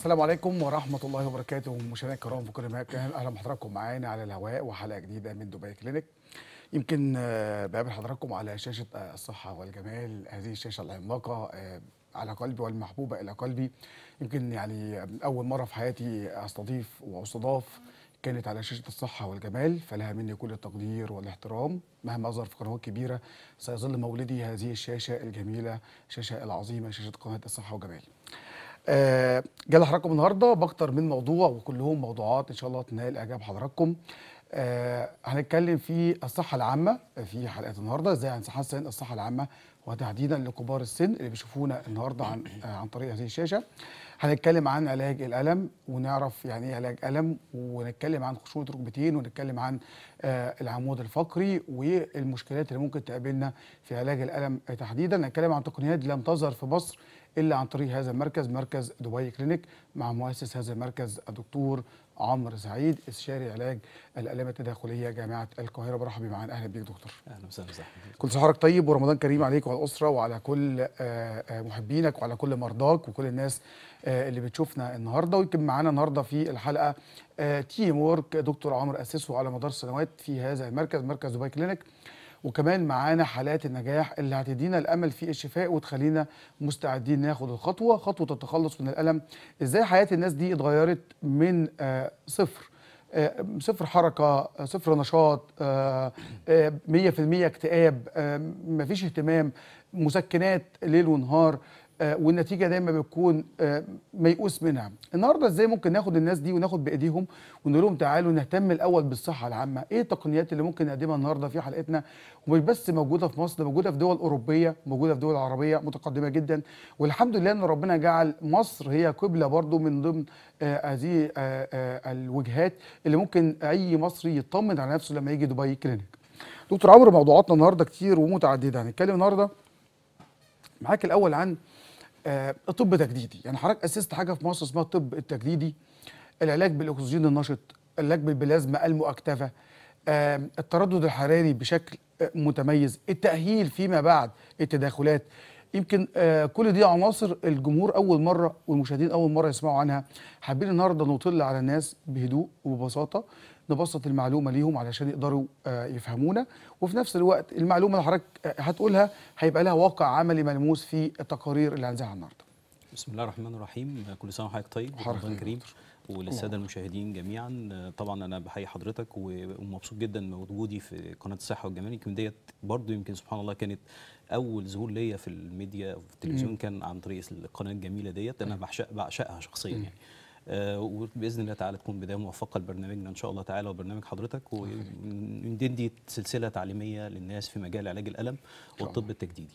السلام عليكم ورحمة الله وبركاته مشاهدينا الكرام في كل مكان أهلا بحضراتكم معانا على الهواء وحلقة جديدة من دبي كلينك يمكن آه، بقابل حضراتكم على شاشة آه، الصحة والجمال هذه الشاشة العملاقة آه، على قلبي والمحبوبة إلى قلبي يمكن يعني أول مرة في حياتي أستضيف وأستضاف كانت على شاشة الصحة والجمال فلها مني كل التقدير والاحترام مهما أظهر في قنوات كبيرة سيظل مولدي هذه الشاشة الجميلة الشاشة العظيمة شاشة قناة الصحة والجمال آه، جالي حضراتكم النهارده باكتر من موضوع وكلهم موضوعات ان شاء الله تنال اعجاب حضراتكم آه، هنتكلم في الصحه العامه في حلقه النهارده ازاي هنحسن الصحه العامه وتحديدا لكبار السن اللي بيشوفونا النهارده عن عن طريق هذه الشاشه هنتكلم عن علاج الالم ونعرف يعني ايه علاج الم ونتكلم عن خشونه ركبتين ونتكلم عن آه، العمود الفقري والمشكلات اللي ممكن تقابلنا في علاج الالم تحديدا نتكلم عن تقنيات لم تظهر في مصر إلا عن طريق هذا المركز مركز دبي كلينيك مع مؤسس هذا المركز الدكتور عمرو سعيد استشاري علاج الالام التداخليه جامعه القاهره برحب معانا اهلا بيك دكتور اهلا وسهلا كل سنه حضرتك طيب ورمضان كريم عليك وعلى الاسره وعلى كل آه، آه، محبينك وعلى كل مرضاك وكل الناس آه، اللي بتشوفنا النهارده ويمكن معانا النهارده في الحلقه تيم وورك دكتور عمرو اسسه على مدار سنوات في هذا المركز مركز دبي كلينيك وكمان معانا حالات النجاح اللي هتدينا الامل في الشفاء وتخلينا مستعدين ناخد الخطوه خطوه التخلص من الالم ازاي حياه الناس دي اتغيرت من آه، صفر آه، صفر حركة آه، صفر نشاط 100% اكتئاب مفيش اهتمام مسكنات ليل ونهار آه، والنتيجه دايما بتكون آه، ميؤوس منها النهارده ازاي ممكن ناخد الناس دي وناخد بايديهم ونقول لهم تعالوا نهتم الاول بالصحه العامه ايه التقنيات اللي ممكن نقدمها النهارده في حلقتنا ومش بس موجوده في مصر موجوده في دول اوروبيه موجوده في دول عربيه متقدمه جدا والحمد لله ان ربنا جعل مصر هي قبله برضو من ضمن آه، هذه الوجهات اللي ممكن اي مصري يطمن على نفسه لما يجي دبي كلينيك دكتور عمرو موضوعاتنا النهارده كتير ومتعدده هنتكلم النهارده معاك الاول عن آه، طب تجديدي يعني حضرتك اسست حاجه في مصر اسمها الطب التجديدي العلاج بالاكسجين النشط العلاج بالبلازما المؤكتفه التردد الحراري بشكل آه، متميز التاهيل فيما بعد التداخلات يمكن آه، كل دي عناصر الجمهور اول مره والمشاهدين اول مره يسمعوا عنها حابين النهارده نطل على الناس بهدوء وببساطه نبسط المعلومه ليهم علشان يقدروا آه، يفهمونا وفي نفس الوقت المعلومه اللي حضرتك آه، هتقولها هيبقى لها واقع عملي ملموس في التقارير اللي هنزلها النهارده بسم الله الرحمن الرحيم كل سنه وحضرتك طيب وحضرتك كريم وللساده المشاهدين جميعا طبعا انا بحيي حضرتك ومبسوط جدا بوجودي في قناه الصحه والجمال يمكن ديت برضه يمكن سبحان الله كانت اول ظهور ليا في الميديا وفي التلفزيون كان عن طريق القناه الجميله ديت انا طيب. بعشق بعشقها شخصيا يعني آه، وباذن الله تعالى تكون بدايه موفقه لبرنامجنا ان شاء الله تعالى وبرنامج حضرتك وندي سلسله تعليميه للناس في مجال علاج الالم والطب التجديدي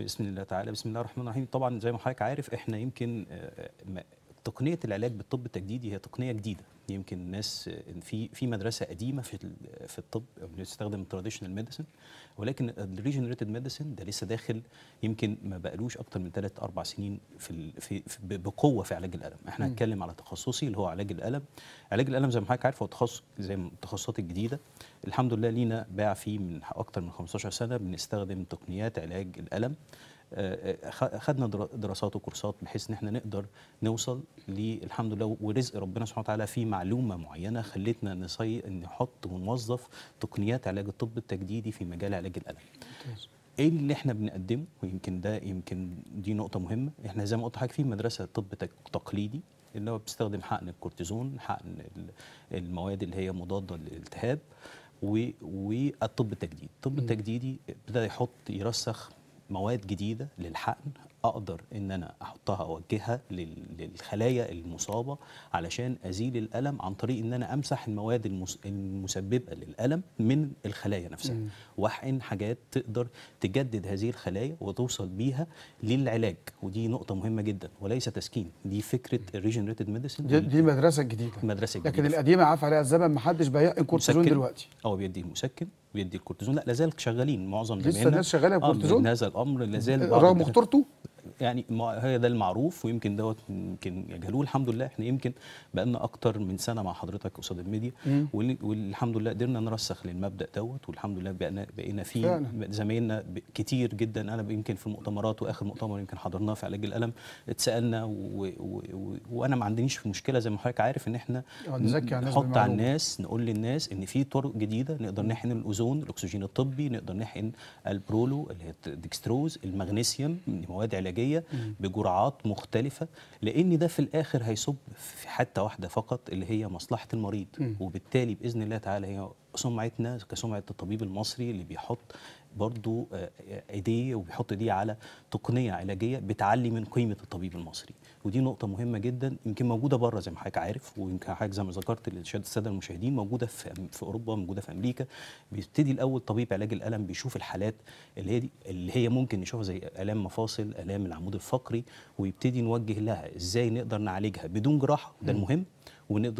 بسم الله تعالى بسم الله الرحمن الرحيم طبعا زي ما حضرتك عارف احنا يمكن آه، آه، تقنيه العلاج بالطب التجديدي هي تقنيه جديده يمكن الناس في في مدرسه قديمه في في الطب بتستخدم التراديشنال ميديسن ولكن الريجنريتد ميديسن ده لسه داخل يمكن ما بقالوش اكتر من ثلاث اربع سنين في, في, في بقوه في علاج الالم احنا هنتكلم على تخصصي اللي هو علاج الالم علاج الالم زي ما حضرتك عارف هو تخصص زي التخصصات الجديده الحمد لله لينا باع فيه من اكتر من 15 سنه بنستخدم تقنيات علاج الالم آه، آه، خدنا دراسات وكورسات بحيث ان احنا نقدر نوصل للحمد لله ورزق ربنا سبحانه وتعالى في معلومه معينه خلتنا نصي نحط ونوظف تقنيات علاج الطب التجديدي في مجال علاج الالم. ممتاز. ايه اللي احنا بنقدمه ويمكن ده يمكن دي نقطه مهمه احنا زي ما قلت لحضرتك في مدرسه طب تقليدي اللي هو بيستخدم حقن الكورتيزون حقن المواد اللي هي مضاده للالتهاب والطب التجديدي الطب التجديدي ابتدى يحط يرسخ مواد جديده للحقن اقدر ان انا احطها اوجهها للخلايا المصابه علشان ازيل الالم عن طريق ان انا امسح المواد المسببه للالم من الخلايا نفسها واحقن حاجات تقدر تجدد هذه الخلايا وتوصل بيها للعلاج ودي نقطه مهمه جدا وليس تسكين دي فكره الريجنريتد ميديسن دي, دي مدرسه جديده مدرسه جديده لكن القديمه عفى عليها الزمن ما حدش بيقن كورتيزون دلوقتي او اه، بيديه مسكن بيدي الكورتيزون لا لازال شغالين معظم لسه الناس شغاله بكورتيزون آه هذا الامر لازال رغم خطورته يعني هذا المعروف ويمكن دوت يمكن يجهلوه الحمد لله احنا يمكن بقالنا اكتر من سنه مع حضرتك قصاد الميديا والحمد لله قدرنا نرسخ للمبدا دوت والحمد لله بقينا بقينا فيه زمايلنا كتير جدا انا يمكن في المؤتمرات واخر مؤتمر يمكن حضرناه في علاج الالم اتسالنا وانا ما عندنيش في مشكله زي ما حضرتك عارف ان احنا آه، نحط على الناس نقول للناس ان في طرق جديده نقدر نحقن الاوزون الاكسجين الطبي نقدر نحقن البرولو اللي هي الدكستروز المغنيسيوم مواد علاجيه الداخليه بجرعات مختلفه لان ده في الاخر هيصب في حته واحده فقط اللي هي مصلحه المريض وبالتالي باذن الله تعالى هي سمعتنا كسمعه الطبيب المصري اللي بيحط برضو آه، آه، ايديه وبيحط ايديه على تقنيه علاجيه بتعلي من قيمه الطبيب المصري ودي نقطه مهمه جدا يمكن موجوده بره زي ما حضرتك عارف ويمكن حضرتك زي ما ذكرت للساده المشاهدين موجوده في في اوروبا موجوده في امريكا بيبتدي الاول طبيب علاج الالم بيشوف الحالات اللي هي دي اللي هي ممكن نشوفها زي الام مفاصل الام العمود الفقري ويبتدي نوجه لها ازاي نقدر نعالجها بدون جراحه ده المهم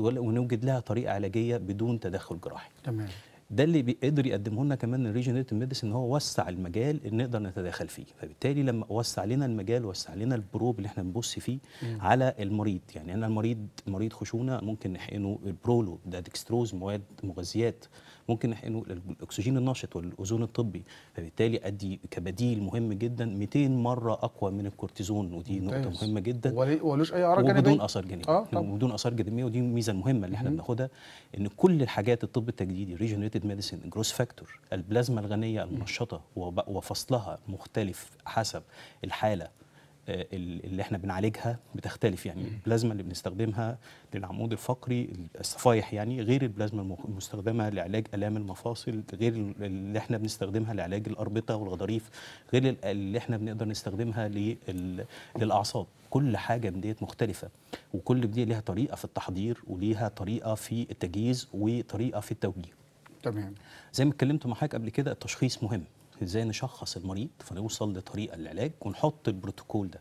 ونوجد لها طريقه علاجيه بدون تدخل جراحي تمام ده اللي بيقدر يقدمه لنا كمان الريجنريتيف ميديسن ان هو وسع المجال اللي نقدر نتداخل فيه فبالتالي لما وسع لنا المجال وسع لنا البروب اللي احنا بنبص فيه على المريض يعني انا المريض مريض خشونه ممكن نحقنه البرولو ده ديكستروز مواد مغذيات ممكن نحقنه الاكسجين النشط والاوزون الطبي فبالتالي ادي كبديل مهم جدا 200 مره اقوى من الكورتيزون ودي ممتاز. نقطه مهمه جدا ولوش اي اعراض جانبيه آه، وبدون اثار جانبيه آه وبدون اثار جانبيه ودي ميزه مهمه اللي احنا بناخدها ان كل الحاجات الطب التجديدي ريجنريتد ميديسين جروس فاكتور البلازما الغنيه المنشطه وفصلها مختلف حسب الحاله آه، اللي احنا بنعالجها بتختلف يعني البلازما اللي بنستخدمها للعمود الفقري الصفايح يعني غير البلازما المستخدمه لعلاج الام المفاصل غير اللي احنا بنستخدمها لعلاج الاربطه والغضاريف غير اللي احنا بنقدر نستخدمها للاعصاب كل حاجه من ديت مختلفه وكل دي ليها طريقه في التحضير وليها طريقه في التجهيز وطريقه في التوجيه تمام زي ما اتكلمت مع حضرتك قبل كده التشخيص مهم ازاي نشخص المريض فنوصل لطريقه العلاج ونحط البروتوكول ده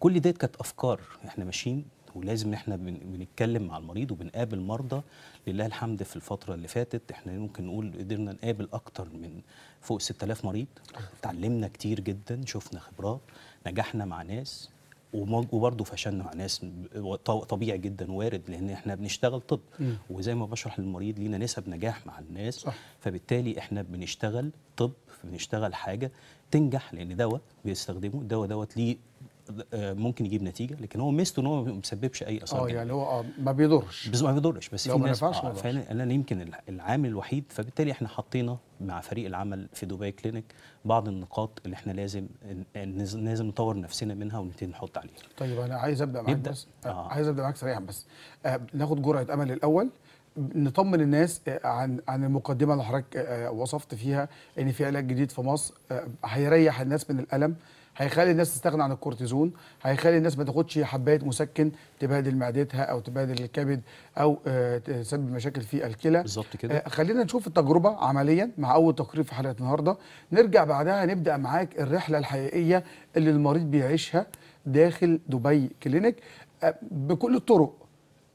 كل ديت كانت افكار احنا ماشيين ولازم احنا بنتكلم مع المريض وبنقابل مرضى لله الحمد في الفتره اللي فاتت احنا ممكن نقول قدرنا نقابل اكتر من فوق 6000 مريض اتعلمنا كتير جدا شفنا خبرات نجحنا مع ناس وبرضه فشلنا مع ناس طبيعي جدا وارد لان احنا بنشتغل طب وزي ما بشرح للمريض لينا نسب نجاح مع الناس صح. فبالتالي احنا بنشتغل طب بنشتغل حاجه تنجح لان دواء بيستخدمه الدواء دوت ليه آه، ممكن يجيب نتيجه لكن هو ميزته ان هو ما بيسببش اي اثار اه يعني هو آه ما بيضرش بس ما بيضرش بس لو في ناس آه فعلا انا يمكن العامل الوحيد فبالتالي احنا حطينا مع فريق العمل في دبي كلينك بعض النقاط اللي احنا لازم لازم نطور نفسنا منها ونبتدي نحط عليها طيب انا عايز ابدا معاك بس آه. عايز ابدا معاك سريعا بس آه ناخد جرعه امل الاول نطمن الناس آه، عن عن المقدمه اللي حضرتك آه، آه، وصفت فيها ان في علاج جديد في مصر هيريح الناس من الالم هيخلي الناس تستغنى عن الكورتيزون هيخلي الناس ما تاخدش حبايه مسكن تبهدل معدتها او تبهدل الكبد او تسبب مشاكل في الكلى بالظبط كده خلينا نشوف التجربه عمليا مع اول تقرير في حلقه النهارده نرجع بعدها نبدا معاك الرحله الحقيقيه اللي المريض بيعيشها داخل دبي كلينيك بكل الطرق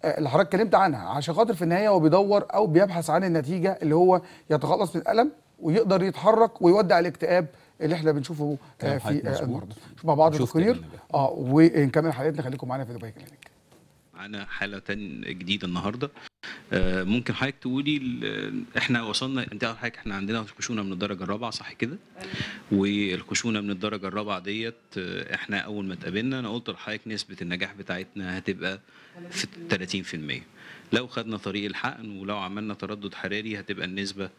اللي حضرتك اتكلمت عنها عشان خاطر في النهايه هو بيدور او بيبحث عن النتيجه اللي هو يتخلص من الالم ويقدر يتحرك ويودع الاكتئاب اللي احنا بنشوفه آه، طيب، في المرضى آه، نشوف مع بعض تقرير اه ونكمل حلقتنا خليكم معانا في دبي كلينيك معانا حالة جديدة النهاردة آه، ممكن حضرتك تقولي احنا وصلنا انت عارف حضرتك احنا عندنا خشونه من الدرجه الرابعه صح كده؟ والخشونه من الدرجه الرابعه ديت آه، احنا اول ما اتقابلنا انا قلت لحضرتك نسبه النجاح بتاعتنا هتبقى في 30% لو خدنا طريق الحقن ولو عملنا تردد حراري هتبقى النسبه 60%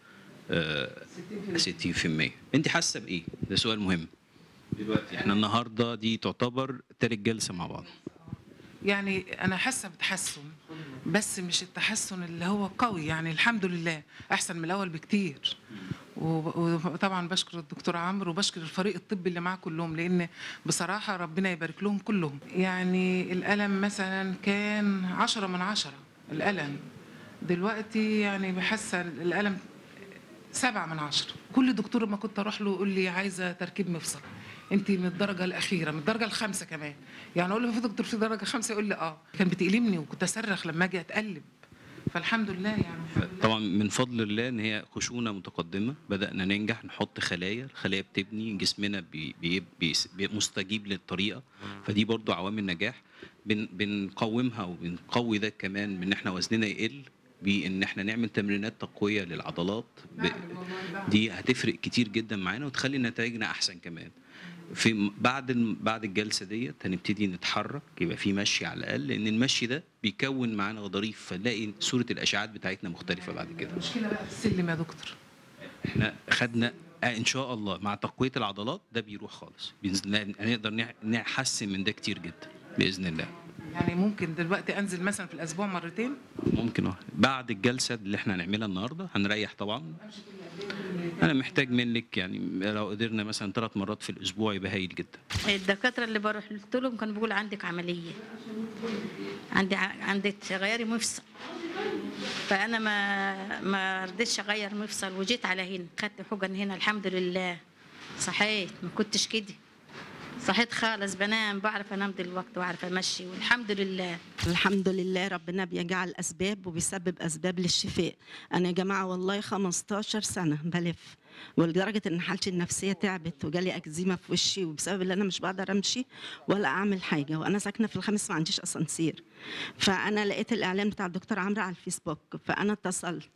آه، انت حاسه بايه؟ ده سؤال مهم دلوقتي احنا النهارده دي تعتبر تالت جلسه مع بعض يعني انا حاسه بتحسن بس مش التحسن اللي هو قوي يعني الحمد لله احسن من الاول بكتير وطبعا بشكر الدكتور عمرو وبشكر الفريق الطبي اللي معاه كلهم لان بصراحه ربنا يبارك لهم كلهم يعني الالم مثلا كان عشرة من عشرة الالم دلوقتي يعني بحس الالم سبعة من عشرة كل دكتور ما كنت اروح له يقول لي عايزه تركيب مفصل انت من الدرجه الاخيره من الدرجه الخامسه كمان يعني اقول له في دكتور في درجه خمسه يقول لي اه كان بتألمني وكنت اصرخ لما اجي اتقلب فالحمد لله يعني الحمد لله. طبعا من فضل الله ان هي خشونه متقدمه بدانا ننجح نحط خلايا الخلايا بتبني جسمنا بي بي بي مستجيب للطريقه فدي برضو عوامل نجاح بن بنقومها وبنقوي ده كمان ان احنا وزننا يقل بان احنا نعمل تمرينات تقويه للعضلات ب... نعم، دي هتفرق كتير جدا معانا وتخلي نتائجنا احسن كمان في بعد بعد الجلسه ديت هنبتدي نتحرك يبقى في مشي على الاقل لان المشي ده بيكون معانا ظريف فنلاقي صوره الاشعاعات بتاعتنا مختلفه بعد كده المشكله بقى في السلم يا دكتور احنا خدنا آه، ان شاء الله مع تقويه العضلات ده بيروح خالص هنقدر نحسن من ده كتير جدا باذن الله يعني ممكن دلوقتي انزل مثلا في الاسبوع مرتين ممكن اه بعد الجلسه اللي احنا هنعملها النهارده هنريح طبعا انا محتاج منك يعني لو قدرنا مثلا ثلاث مرات في الاسبوع يبقى هايل جدا الدكاتره اللي بروح قلت لهم كانوا بيقولوا عندك عمليه عندي عندي غيري مفصل فانا ما ما رضيتش اغير مفصل وجيت على هنا خدت حجن هنا الحمد لله صحيت ما كنتش كده صحيت خالص بنام بعرف انام دلوقتي واعرف امشي والحمد لله الحمد لله ربنا بيجعل اسباب وبيسبب اسباب للشفاء انا يا جماعه والله 15 سنه بلف ولدرجه ان حالتي النفسيه تعبت وجالي اكزيما في وشي وبسبب ان انا مش بقدر امشي ولا اعمل حاجه وانا ساكنه في الخامس ما عنديش اسانسير فانا لقيت الاعلان بتاع الدكتور عمرو على الفيسبوك فانا اتصلت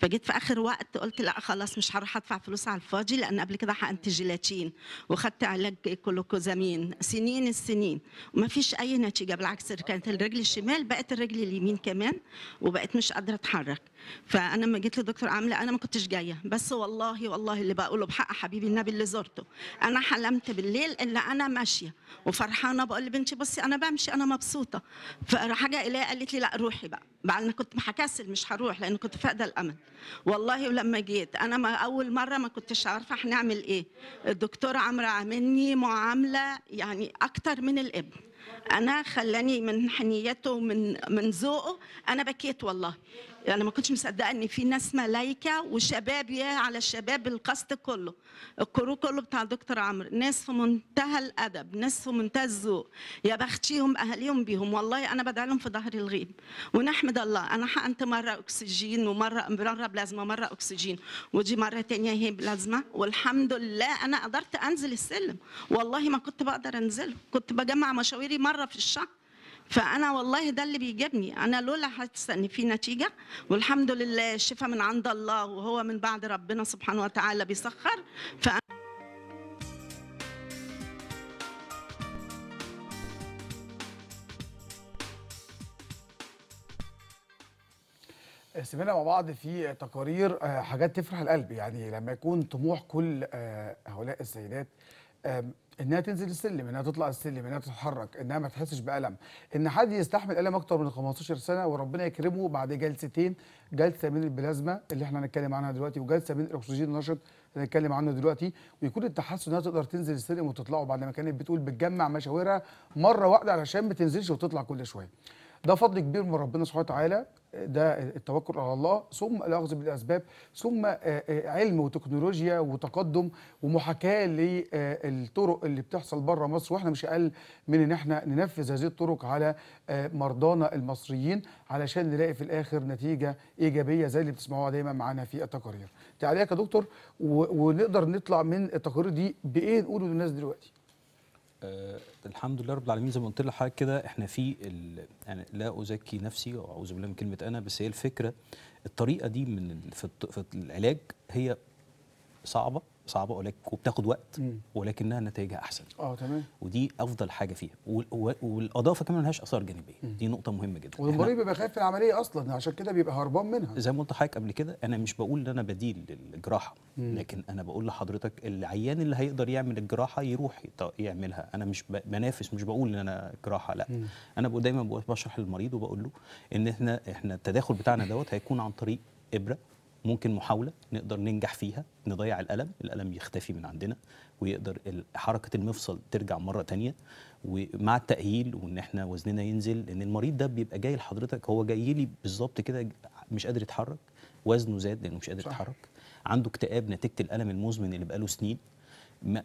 فجيت في اخر وقت قلت لا خلاص مش هروح ادفع فلوس على الفاضي لان قبل كده حقنت جيلاتين واخدت علاج كلوكوزامين سنين السنين وما فيش اي نتيجه بالعكس كانت الرجل الشمال بقت الرجل اليمين كمان وبقت مش قادره اتحرك فانا لما جيت للدكتور عامله انا ما كنتش جايه بس والله والله اللي بقوله بحق حبيبي النبي اللي زرته انا حلمت بالليل ان انا ماشيه وفرحانه بقول لبنتي بصي انا بمشي انا مبسوطه فحاجه إليها قالت لي لا روحي بقى بعد انا كنت هكسل مش هروح لان كنت فاقده الامل والله ولما جيت انا ما اول مره ما كنتش عارفه هنعمل ايه الدكتوره عمرو عاملني معامله يعني اكتر من الابن انا خلاني من حنيته ومن من ذوقه انا بكيت والله يعني ما كنتش مصدقه ان في ناس ملايكه وشباب يا على الشباب القصد كله الكرو كله بتاع دكتور عمرو ناس في منتهى الادب ناس في منتهى الذوق يا بختيهم اهاليهم بيهم والله انا بدعي لهم في ظهر الغيب ونحمد الله انا حقنت مره اكسجين ومره مره بلازما مره اكسجين ودي مره ثانيه هي بلازما والحمد لله انا قدرت انزل السلم والله ما كنت بقدر انزله كنت بجمع مشاويري مره في الشهر فانا والله ده اللي بيجيبني انا لولا حاسه ان في نتيجه والحمد لله الشفاء من عند الله وهو من بعد ربنا سبحانه وتعالى بيسخر ف آه، سمعنا مع بعض في تقارير آه، حاجات تفرح القلب يعني لما يكون طموح كل آه، هؤلاء السيدات انها تنزل السلم انها تطلع السلم انها تتحرك انها ما تحسش بالم ان حد يستحمل الم اكتر من 15 سنه وربنا يكرمه بعد جلستين جلسه من البلازما اللي احنا هنتكلم عنها دلوقتي وجلسه من الاكسجين النشط اللي هنتكلم عنه دلوقتي ويكون التحسن انها تقدر تنزل السلم وتطلعه بعد ما كانت بتقول بتجمع مشاورها مره واحده علشان ما تنزلش وتطلع كل شويه ده فضل كبير من ربنا سبحانه وتعالى ده التوكل على الله ثم الاخذ بالاسباب ثم آه، آه، علم وتكنولوجيا وتقدم ومحاكاه للطرق آه، اللي بتحصل بره مصر واحنا مش اقل من ان احنا ننفذ هذه الطرق على مرضانا المصريين علشان نلاقي في الاخر نتيجه ايجابيه زي اللي بتسمعوها دايما معانا في التقارير. تعالى يا دكتور ونقدر نطلع من التقارير دي بايه نقوله للناس دلوقتي؟ آه الحمد لله رب العالمين زي ما قلت لحضرتك كده احنا في يعني لا ازكي نفسي واعوذ بالله من كلمه انا بس هي الفكره الطريقه دي من في, في العلاج هي صعبه صعبه ولكن وبتاخد وقت ولكنها نتائجها احسن اه تمام ودي افضل حاجه فيها والاضافه كمان ملهاش اثار جانبيه دي نقطه مهمه جدا والمريض بيبقى خايف من العمليه اصلا عشان كده بيبقى هربان منها زي ما قلت لحضرتك قبل كده انا مش بقول ان انا بديل للجراحه لكن انا بقول لحضرتك العيان اللي هيقدر يعمل الجراحه يروح يعملها انا مش بنافس مش بقول ان انا جراحه لا مم. انا بقول دايما بشرح للمريض وبقول له ان احنا احنا التداخل بتاعنا دوت هيكون عن طريق ابره ممكن محاوله نقدر ننجح فيها نضيع الالم الالم يختفي من عندنا ويقدر حركه المفصل ترجع مره تانية ومع التاهيل وان احنا وزننا ينزل لان المريض ده بيبقى جاي لحضرتك هو جاي لي بالظبط كده مش قادر يتحرك وزنه زاد لانه مش قادر يتحرك عنده اكتئاب نتيجه الالم المزمن اللي بقاله سنين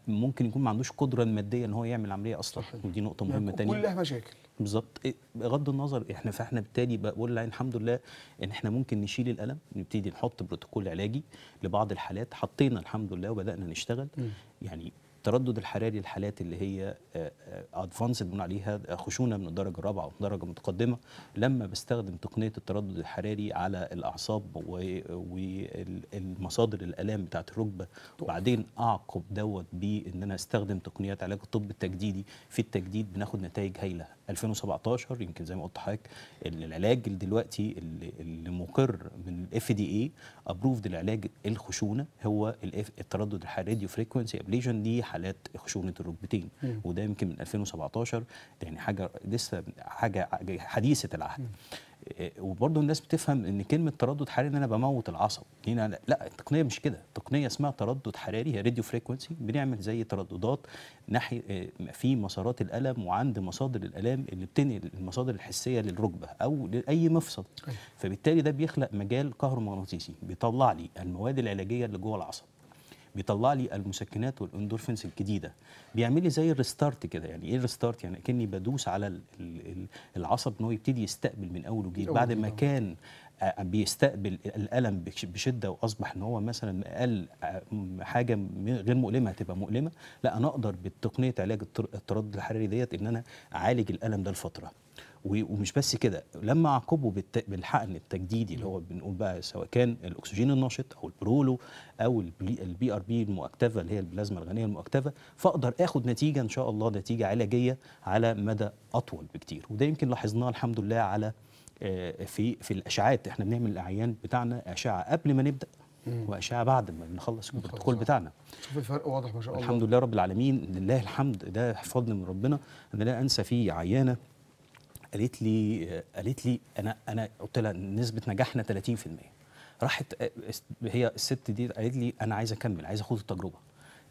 ممكن يكون ما عندوش قدره الماديه ان هو يعمل عمليه اصلا ودي نقطه مهمه يعني تانية كلها مشاكل بالظبط إيه، بغض النظر احنا فاحنا بالتالي بقول لها الحمد لله ان احنا ممكن نشيل الالم نبتدي نحط بروتوكول علاجي لبعض الحالات حطينا الحمد لله وبدانا نشتغل م. يعني التردد الحراري الحالات اللي هي ادفانسد آه، آه، بنقول عليها خشونه من الدرجه الرابعه او درجه متقدمه لما بستخدم تقنيه التردد الحراري على الاعصاب والمصادر الالام بتاعه الركبه وبعدين اعقب دوت بان انا استخدم تقنيات علاج الطب التجديدي في التجديد بناخد نتائج هايله 2017 يمكن زي ما قلت حضرتك العلاج اللي دلوقتي اللي مقر من الاف دي اي ابروفد لعلاج الخشونه هو التردد الراديو فريكونسي ابليجن دي حالات خشونه الركبتين وده يمكن من 2017 يعني حاجه لسه حاجه حديثه العهد آه، وبرضه الناس بتفهم ان كلمه تردد حراري ان انا بموت العصب هنا لا التقنيه مش كده التقنيه اسمها تردد حراري هي راديو فريكونسي بنعمل زي ترددات ناحيه آه، في مسارات الالم وعند مصادر الالام اللي بتنقل المصادر الحسيه للركبه او لاي مفصل أيوه. فبالتالي ده بيخلق مجال كهرومغناطيسي بيطلع لي المواد العلاجيه اللي جوه العصب بيطلع لي المسكنات والاندورفينز الجديده بيعمل لي زي الريستارت كده يعني ايه الريستارت يعني كاني بدوس على العصب ان هو يبتدي يستقبل من اول وجديد بعد ما كان آه، بيستقبل الالم بشده واصبح ان هو مثلا اقل آه، حاجه غير مؤلمه هتبقى مؤلمه لا انا اقدر بتقنيه علاج التردد الحراري ديت ان انا اعالج الالم ده لفتره ومش بس كده لما اعقبه بالحقن التجديدي اللي هو بنقول بقى سواء كان الاكسجين النشط او البرولو او البي ار بي المؤكتفه اللي هي البلازما الغنيه المؤكتفه فاقدر اخد نتيجه ان شاء الله نتيجه علاجيه على مدى اطول بكتير وده يمكن لاحظناه الحمد لله على آه، في في الاشعاعات احنا بنعمل الاعيان بتاعنا اشعه قبل ما نبدا واشعه بعد ما بنخلص البروتوكول بتاعنا شوف الفرق واضح ما شاء الله الحمد لله رب العالمين لله الحمد ده فضل من ربنا انا لا انسى في عيانه قالت لي قالت لي انا انا قلت لها نسبه نجاحنا 30% راحت آه، هي الست دي قالت لي انا عايزه اكمل عايزه اخوض التجربه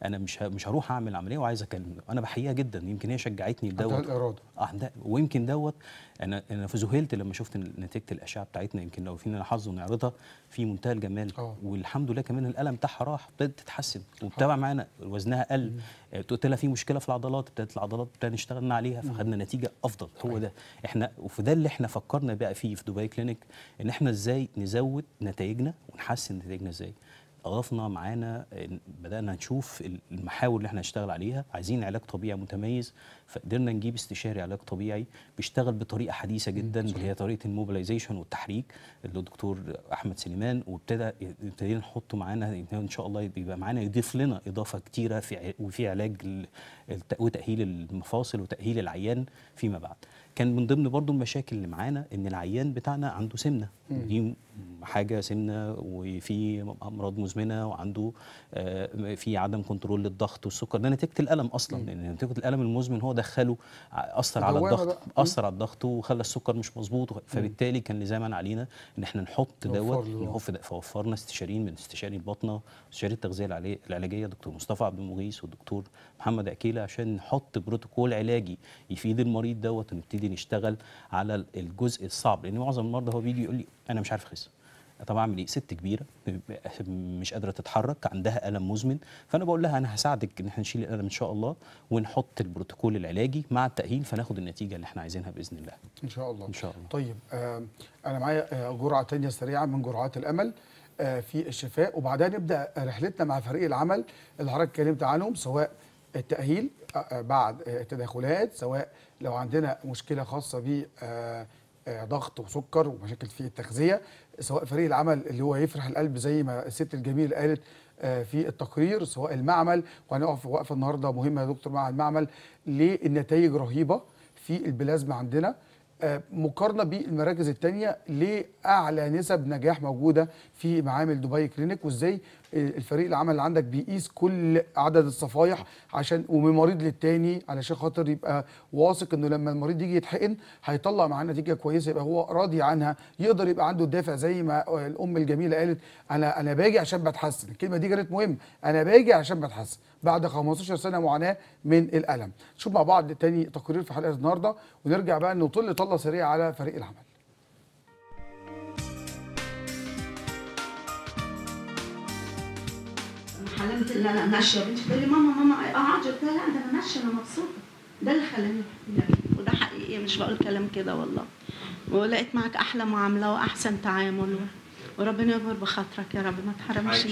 انا مش مش هروح اعمل عمليه وعايز اكلم انا بحييها جدا يمكن هي شجعتني لدوت اه الاراده ويمكن دوت انا انا فذهلت لما شفت نتيجه الاشعه بتاعتنا يمكن لو فينا حظ ونعرضها في منتهى الجمال أوه. والحمد لله كمان الالم بتاعها راح ابتدت تتحسن آه. وبتابع معانا وزنها قل آه، قلت لها في مشكله في العضلات ابتدت العضلات ابتدينا نشتغلنا عليها فخدنا نتيجه افضل هو ده احنا وفي ده اللي احنا فكرنا بقى فيه في دبي كلينك ان احنا ازاي نزود نتائجنا ونحسن نتائجنا ازاي اضفنا معانا بدانا نشوف المحاور اللي احنا نشتغل عليها عايزين علاج طبيعي متميز فقدرنا نجيب استشاري علاج طبيعي بيشتغل بطريقه حديثه جدا اللي هي طريقه الموبلايزيشن والتحريك اللي الدكتور احمد سليمان وابتدى ابتدينا نحطه معانا ان شاء الله يبقى معانا يضيف لنا اضافه كتيره في وفي علاج وتاهيل المفاصل وتاهيل العيان فيما بعد كان من ضمن برضو المشاكل اللي معانا ان العيان بتاعنا عنده سمنه دي حاجه سمنه وفي امراض مزمنه وعنده آه، في عدم كنترول للضغط والسكر ده نتيجه الالم اصلا لان يعني نتيجه الالم المزمن هو دخله اثر على الضغط اثر على الضغط وخلى السكر مش مظبوط فبالتالي كان لزاما علينا ان احنا نحط دوت نوفر ده فوفرنا استشاريين من استشاري الباطنه استشاري التغذيه العلاجيه دكتور مصطفى عبد المغيث والدكتور محمد اكيله عشان نحط بروتوكول علاجي يفيد المريض دوت ونبتدي نشتغل على الجزء الصعب لان معظم المرضى هو بيجي يقول لي انا مش عارف اخس طب اعمل ايه ست كبيره مش قادره تتحرك عندها الم مزمن فانا بقول لها انا هساعدك ان احنا نشيل الالم ان شاء الله ونحط البروتوكول العلاجي مع التاهيل فناخد النتيجه اللي احنا عايزينها باذن الله ان شاء الله ان شاء الله طيب آه انا معايا آه، جرعه ثانيه سريعه من جرعات الامل آه في الشفاء وبعدها نبدا رحلتنا مع فريق العمل اللي حضرتك اتكلمت عنهم سواء التاهيل آه، آه، بعد التداخلات سواء لو عندنا مشكله خاصه ب آه، ضغط وسكر ومشاكل في التغذيه سواء فريق العمل اللي هو يفرح القلب زي ما الست الجميل قالت آه، في التقرير سواء المعمل وهنقف وقفه النهارده مهمه يا دكتور مع المعمل للنتائج رهيبه في البلازما عندنا آه، مقارنه بالمراكز الثانيه ليه اعلى نسب نجاح موجوده في معامل دبي كلينيك وازاي الفريق العمل اللي عندك بيقيس كل عدد الصفايح عشان ومن مريض للتاني علشان خاطر يبقى واثق انه لما المريض يجي يتحقن هيطلع معاه نتيجه كويسه يبقى هو راضي عنها يقدر يبقى عنده الدافع زي ما الام الجميله قالت انا انا باجي عشان بتحسن الكلمه دي كانت مهمه انا باجي عشان بتحسن بعد 15 سنه معاناه من الالم نشوف مع بعض تاني تقرير في حلقه النهارده ونرجع بقى نطل طله سريعه على فريق العمل حلمت ان انا ماشيه بنتي تقول لي ماما ماما اقعد آه، قلت لها لا ده انا ماشيه انا مبسوطه ده اللي خلاني وده حقيقي مش بقول كلام كده والله ولقيت معاك احلى معامله واحسن تعامل وربنا يغفر بخاطرك يا رب ما تحرمش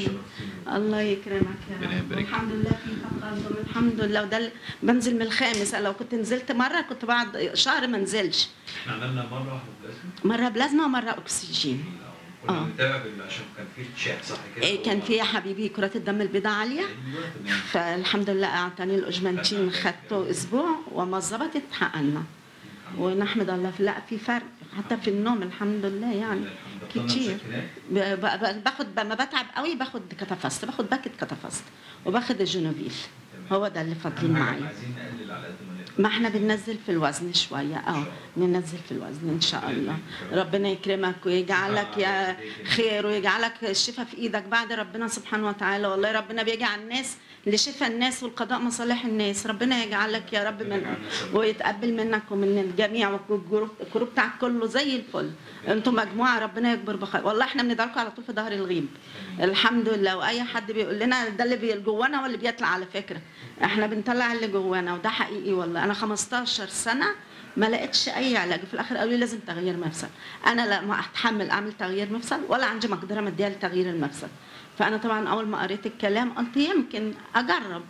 الله يكرمك يا رب الحمد لله في تقدم الحمد لله وده بنزل من الخامس لو كنت نزلت مره كنت بعد شهر ما نزلش احنا عملنا مره واحده بلازما مره بلازما ومره اكسجين اه, آه. كان في صح كده ايه كان في يا حبيبي كرات الدم البيضاء عاليه أيوة، فالحمد لله اعطاني الاوجمانتين خدته اسبوع وما ظبطت حقنا ونحمد الله لا في فرق حتى في النوم الحمد لله يعني كتير باخد لما بتعب قوي باخد كتافاست باخد باكت كتافاست وباخد الجنوفيل هو ده اللي فاضلين معايا عايزين نقلل على قد ما نقدر ما احنا بننزل في الوزن شويه اه ننزل في الوزن ان شاء الله ربنا يكرمك ويجعلك يا آه، خير ويجعلك الشفاء في ايدك بعد ربنا سبحانه وتعالى والله ربنا بيجي على الناس لشفاء الناس والقضاء مصالح الناس ربنا يجعلك يا رب من ويتقبل منك ومن الجميع والجروب بتاعك كله زي الفل انتوا مجموعه ربنا يكبر بخير والله احنا بندعوكم على طول في ظهر الغيب الحمد لله واي حد بيقول لنا ده اللي جوانا واللي بيطلع على فكره احنا بنطلع اللي جوانا وده حقيقي والله انا 15 سنه ما لقيتش اي علاج في الاخر قالوا لي لازم تغيير مفصل انا لا ما اتحمل اعمل تغيير مفصل ولا عندي مقدره ماديه لتغيير المفصل فانا طبعا اول ما قريت الكلام قلت يمكن اجرب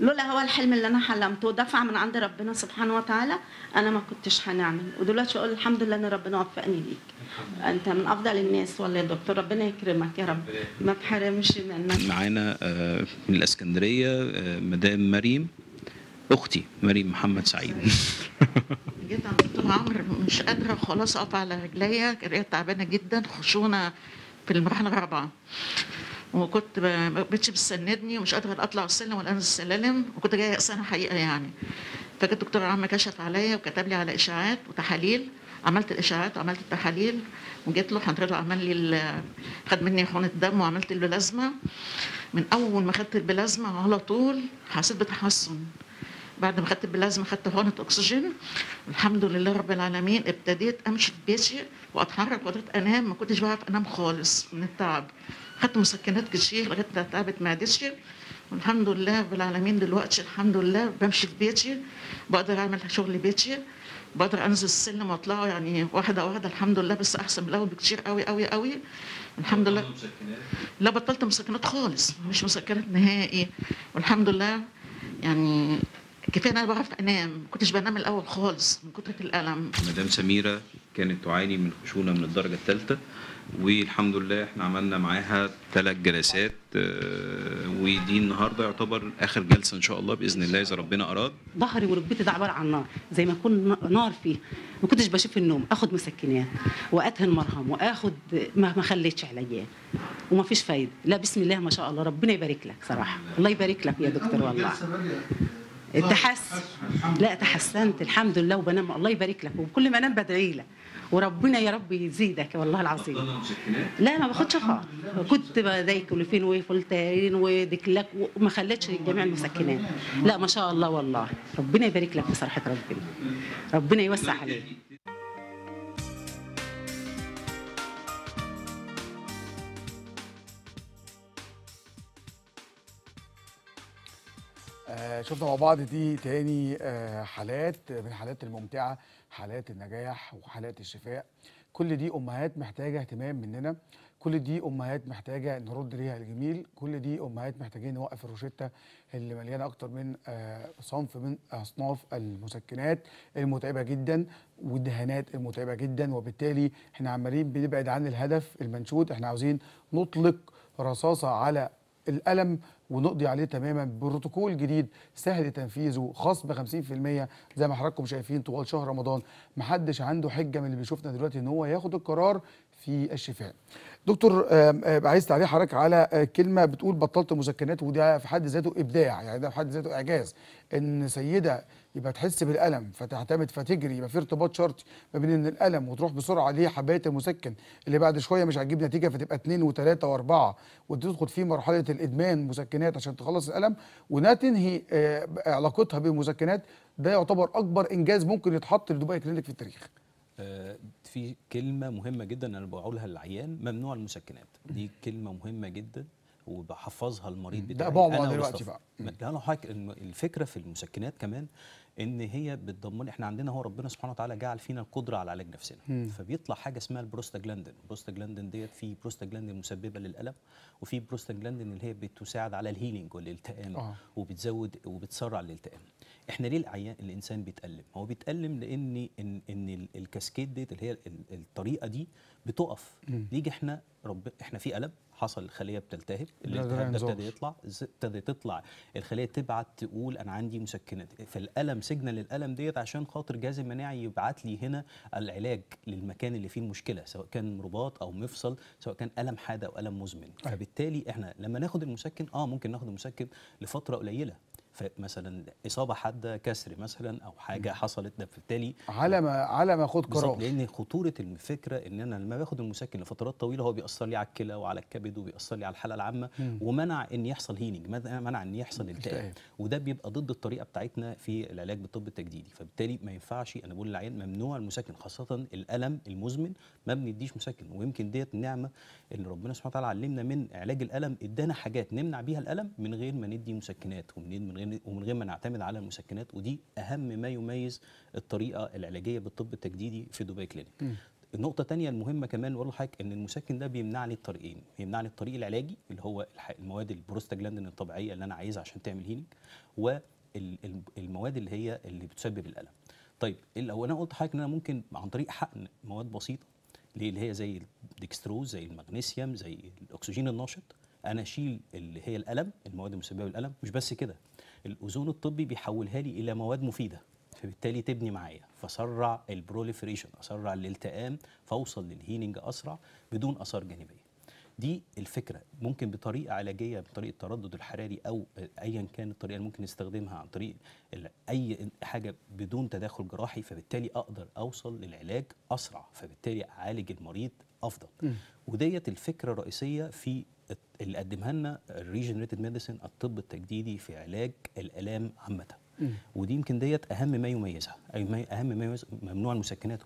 لولا هو الحلم اللي انا حلمته ودفع من عند ربنا سبحانه وتعالى انا ما كنتش هنعمل ودلوقتي اقول الحمد لله ان ربنا وفقني ليك انت من افضل الناس والله يا دكتور ربنا يكرمك يا رب ما تحرمش منك معانا آه، من الاسكندريه آه، مدام مريم اختي مريم محمد سعيد جيت عند دكتور عمرو مش قادره خلاص اقف على رجليا تعبانه جدا خشونه في المرحله الرابعه وكنت بقتش بتسندني ومش قادره اطلع السلم ولا انزل السلالم وكنت جايه اقصانا حقيقه يعني فكان الدكتور عم كشف عليا وكتب لي على اشاعات وتحاليل عملت الاشاعات وعملت التحاليل وجيت له حضرته عمل لي خد مني حقنه دم وعملت البلازما من اول ما خدت البلازما على طول حسيت بتحسن بعد ما خدت البلازما خدت حقنه اكسجين الحمد لله رب العالمين ابتديت امشي في بيتي واتحرك وقدرت انام ما كنتش بعرف انام خالص من التعب خدت مسكنات كتير لغايه ما تعبت ما والحمد لله رب العالمين دلوقتي الحمد لله بمشي في بيتي بقدر اعمل شغل بيتي بقدر انزل السلم واطلعه يعني واحده واحده الحمد لله بس احسن من الاول بكتير قوي قوي قوي الحمد لله لا بطلت مسكنات خالص مش مسكنات نهائي والحمد لله يعني كفايه انا بعرف انام ما كنتش بنام الاول خالص من كتره الالم مدام سميره كانت تعاني من خشونه من الدرجه الثالثه والحمد لله احنا عملنا معاها ثلاث جلسات آه، ودي النهارده يعتبر اخر جلسه ان شاء الله باذن الله اذا ربنا اراد ظهري وركبتي ده عباره عن نار زي ما يكون نار فيه ما كنتش بشوف النوم اخد مسكنات وادهن مرهم واخد ما ما خليتش عليا وما فيش فايده لا بسم الله ما شاء الله ربنا يبارك لك صراحه الله يبارك لك يا دكتور والله التحسن لا تحسنت الحمد لله وبنام الله يبارك لك وكل ما انام بدعي لك وربنا يا رب يزيدك والله العظيم لا ما باخدش خالص كنت فين كلوفين وديك لك وما خلتش جميع المسكنات لا ما شاء الله والله ربنا يبارك لك بصراحه ربنا ربنا يوسع عليك آه، شفنا مع بعض دي تاني آه، حالات من الحالات الممتعه حالات النجاح وحالات الشفاء كل دي امهات محتاجه اهتمام مننا كل دي امهات محتاجه نرد ليها الجميل كل دي امهات محتاجين نوقف الروشته اللي مليانه اكتر من آه، صنف من اصناف المسكنات المتعبه جدا والدهانات المتعبه جدا وبالتالي احنا عمالين بنبعد عن الهدف المنشود احنا عاوزين نطلق رصاصه على الالم ونقضي عليه تماما بروتوكول جديد سهل تنفيذه خاص ب 50% زي ما حضراتكم شايفين طوال شهر رمضان محدش عنده حجه من اللي بيشوفنا دلوقتي ان هو ياخد القرار في الشفاء. دكتور عايز تعليق حضرتك على آه، كلمه بتقول بطلت مسكنات وده في حد ذاته ابداع يعني ده في حد ذاته اعجاز ان سيده يبقى تحس بالالم فتعتمد فتجري يبقى في ارتباط شرطي ما بين ان الالم وتروح بسرعه ليه حبايه المسكن اللي بعد شويه مش هتجيب نتيجه فتبقى اثنين وثلاثه واربعه وتدخل في مرحله الادمان مسكنات عشان تخلص الالم وانها تنهي آه، علاقتها بالمسكنات ده يعتبر اكبر انجاز ممكن يتحط لدبي كلينيك في التاريخ آه، في كلمه مهمه جدا انا بقولها للعيان ممنوع المسكنات دي كلمه مهمه جدا وبحفظها المريض بتاعي ده بعبع دلوقتي بقى انا حضرتك الفكره في المسكنات كمان ان هي بتضمن احنا عندنا هو ربنا سبحانه وتعالى جعل فينا القدره على علاج نفسنا مم. فبيطلع حاجه اسمها البروستاجلاندين البروستاجلاندين ديت في بروستاجلاندين مسببه للالم وفي بروستاجلاندين اللي هي بتساعد على الهيلينج والالتئام آه. وبتزود وبتسرع الالتئام احنا ليه العيان الانسان بيتالم هو بيتالم لان ان, إن الكاسكيد ديت اللي هي الطريقه دي بتقف نيجي احنا رب احنا في الم حصل الخليه بتلتهب الالتهاب ده ابتدى يطلع ابتدى تطلع الخليه تبعت تقول انا عندي مسكنات فالالم سيجنال الالم ديت عشان خاطر الجهاز المناعي يبعت لي هنا العلاج للمكان اللي فيه المشكله سواء كان رباط او مفصل سواء كان الم حاد او الم مزمن أيوه. فبالتالي احنا لما ناخد المسكن اه ممكن ناخد المسكن لفتره قليله مثلا اصابه حاده كسر مثلا او حاجه حصلت ده بالتالي على ما على ما خد قرار لان خطوره الفكره ان انا لما باخد المسكن لفترات طويله هو بيأثر لي على الكلى وعلى الكبد وبيأثر لي على الحاله العامه مم. ومنع ان يحصل هينج منع ان يحصل التئام وده بيبقى ضد الطريقه بتاعتنا في العلاج بالطب التجديدي فبالتالي ما ينفعش انا بقول للعيان ممنوع المسكن خاصه الالم المزمن ما بنديش مسكن ويمكن ديت نعمه اللي ربنا سبحانه وتعالى علمنا من علاج الالم ادانا حاجات نمنع بيها الالم من غير ما ندي مسكنات ومن غير ومن غير ما نعتمد على المسكنات ودي اهم ما يميز الطريقه العلاجيه بالطب التجديدي في دبي كلينك النقطه الثانيه المهمه كمان اقول لحضرتك ان المسكن ده بيمنعني الطريقين بيمنعني الطريق العلاجي اللي هو المواد البروستاجلاندين الطبيعيه اللي انا عايزها عشان تعمل هيلينج والمواد اللي هي اللي بتسبب الالم طيب لو انا قلت لحضرتك ان انا ممكن عن طريق حقن مواد بسيطه اللي هي زي الدكستروز زي المغنيسيوم زي الاكسجين الناشط انا اشيل اللي هي الالم المواد المسببه للالم مش بس كده الاوزون الطبي بيحولها لي الى مواد مفيده فبالتالي تبني معايا فاسرع البروليفريشن اسرع الالتئام فاوصل للهيلينج اسرع بدون اثار جانبيه دي الفكره ممكن بطريقه علاجيه بطريقه التردد الحراري او ايا كان الطريقه اللي ممكن نستخدمها عن طريق اي حاجه بدون تداخل جراحي فبالتالي اقدر اوصل للعلاج اسرع فبالتالي اعالج المريض افضل وديت الفكره الرئيسيه في اللي قدمها لنا الريجنريتد ميديسن الطب التجديدي في علاج الالام عامه ودي يمكن ديت اهم ما يميزها اهم ما يميز ممنوع المسكنات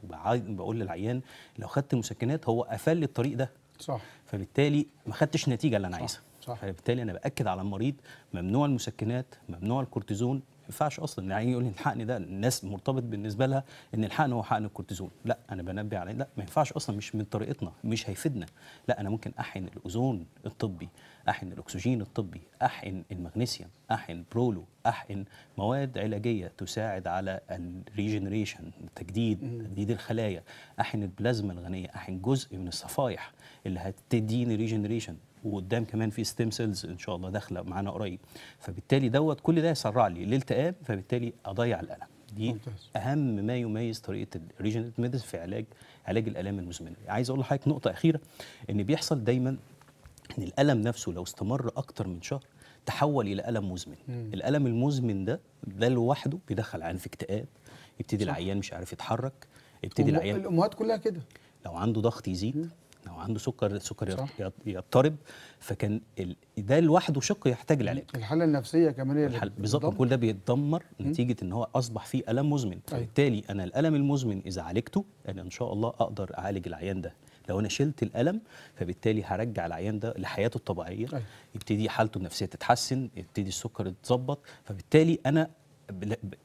وبقول للعيان لو خدت مسكنات هو قفل الطريق ده صح فبالتالي ما خدتش النتيجه اللي انا عايزها صح. فبالتالي انا باكد على المريض ممنوع المسكنات ممنوع الكورتيزون ما ينفعش اصلا يعني يقول لي الحقن ده الناس مرتبط بالنسبه لها ان الحقن هو حقن الكورتيزون لا انا بنبه عليه لا ما ينفعش اصلا مش من طريقتنا مش هيفيدنا لا انا ممكن احقن الاوزون الطبي احقن الاكسجين الطبي احقن المغنيسيوم احقن برولو احقن مواد علاجيه تساعد على الريجنريشن تجديد تجديد الخلايا احقن البلازما الغنيه احقن جزء من الصفائح اللي هتديني ريجنريشن وقدام كمان في ستيم سيلز ان شاء الله داخله معانا قريب فبالتالي دوت كل ده يسرع لي الالتئام فبالتالي اضيع الالم دي ممتاز. اهم ما يميز طريقه الريجنت ميديسن في علاج علاج الالام المزمنه عايز اقول لحضرتك نقطه اخيره ان بيحصل دايما ان الالم نفسه لو استمر اكتر من شهر تحول الى الم مزمن مم. الالم المزمن ده ده لوحده بيدخل عن في اكتئاب يبتدي صح. العيان مش عارف يتحرك يبتدي العيان الامهات كلها كده لو عنده ضغط يزيد مم. هو عنده سكر سكر يضطرب فكان ال... ده لوحده شق يحتاج العلاج الحاله النفسيه كمان هي الحل... بالظبط كل ده بيتدمر نتيجه ان هو اصبح فيه الم مزمن أيوة. فبالتالي انا الالم المزمن اذا عالجته انا ان شاء الله اقدر اعالج العيان ده لو انا شلت الالم فبالتالي هرجع العيان ده لحياته الطبيعيه أيوة. يبتدي حالته النفسيه تتحسن يبتدي السكر يتظبط فبالتالي انا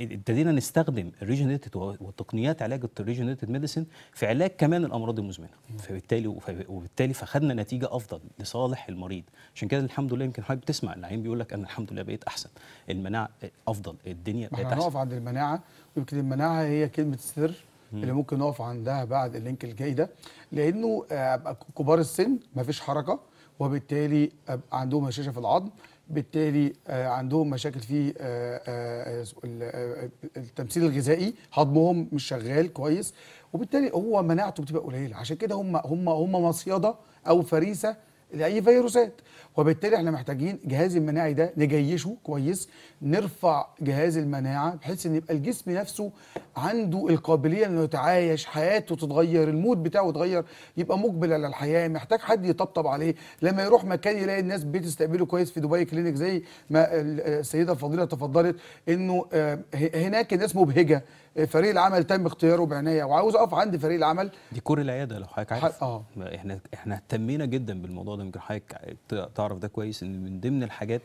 ابتدينا نستخدم الريجنريتد وتقنيات علاج الريجنريتد ميديسن في علاج كمان الامراض المزمنه فبالتالي وبالتالي فخدنا نتيجه افضل لصالح المريض عشان كده الحمد لله يمكن حضرتك بتسمع العين بيقول لك انا الحمد لله بقيت احسن المناعه افضل الدنيا بقت احسن هنقف عند المناعه ويمكن المناعه هي كلمه السر اللي ممكن نقف عندها بعد اللينك الجاي ده لانه آه، كبار السن مفيش حركه وبالتالي عندهم هشاشه في العظم بالتالي آه، عندهم مشاكل في آه، آه، التمثيل الغذائي هضمهم مش شغال كويس وبالتالي هو مناعته بتبقى قليله عشان كده هم هم هم مصيده او فريسه لاي فيروسات وبالتالي احنا محتاجين جهاز المناعي ده نجيشه كويس نرفع جهاز المناعه بحيث ان يبقى الجسم نفسه عنده القابليه انه يتعايش حياته تتغير المود بتاعه يتغير يبقى مقبل على الحياه محتاج حد يطبطب عليه لما يروح مكان يلاقي الناس بتستقبله كويس في دبي كلينك زي ما السيده الفضيله تفضلت انه آه، هناك الناس مبهجه فريق العمل تم اختياره بعنايه وعاوز اقف عند فريق العمل دي كور العياده لو حضرتك عارف اه احنا احنا اهتمينا جدا بالموضوع ده يمكن حضرتك تعرف ده كويس ان من ضمن الحاجات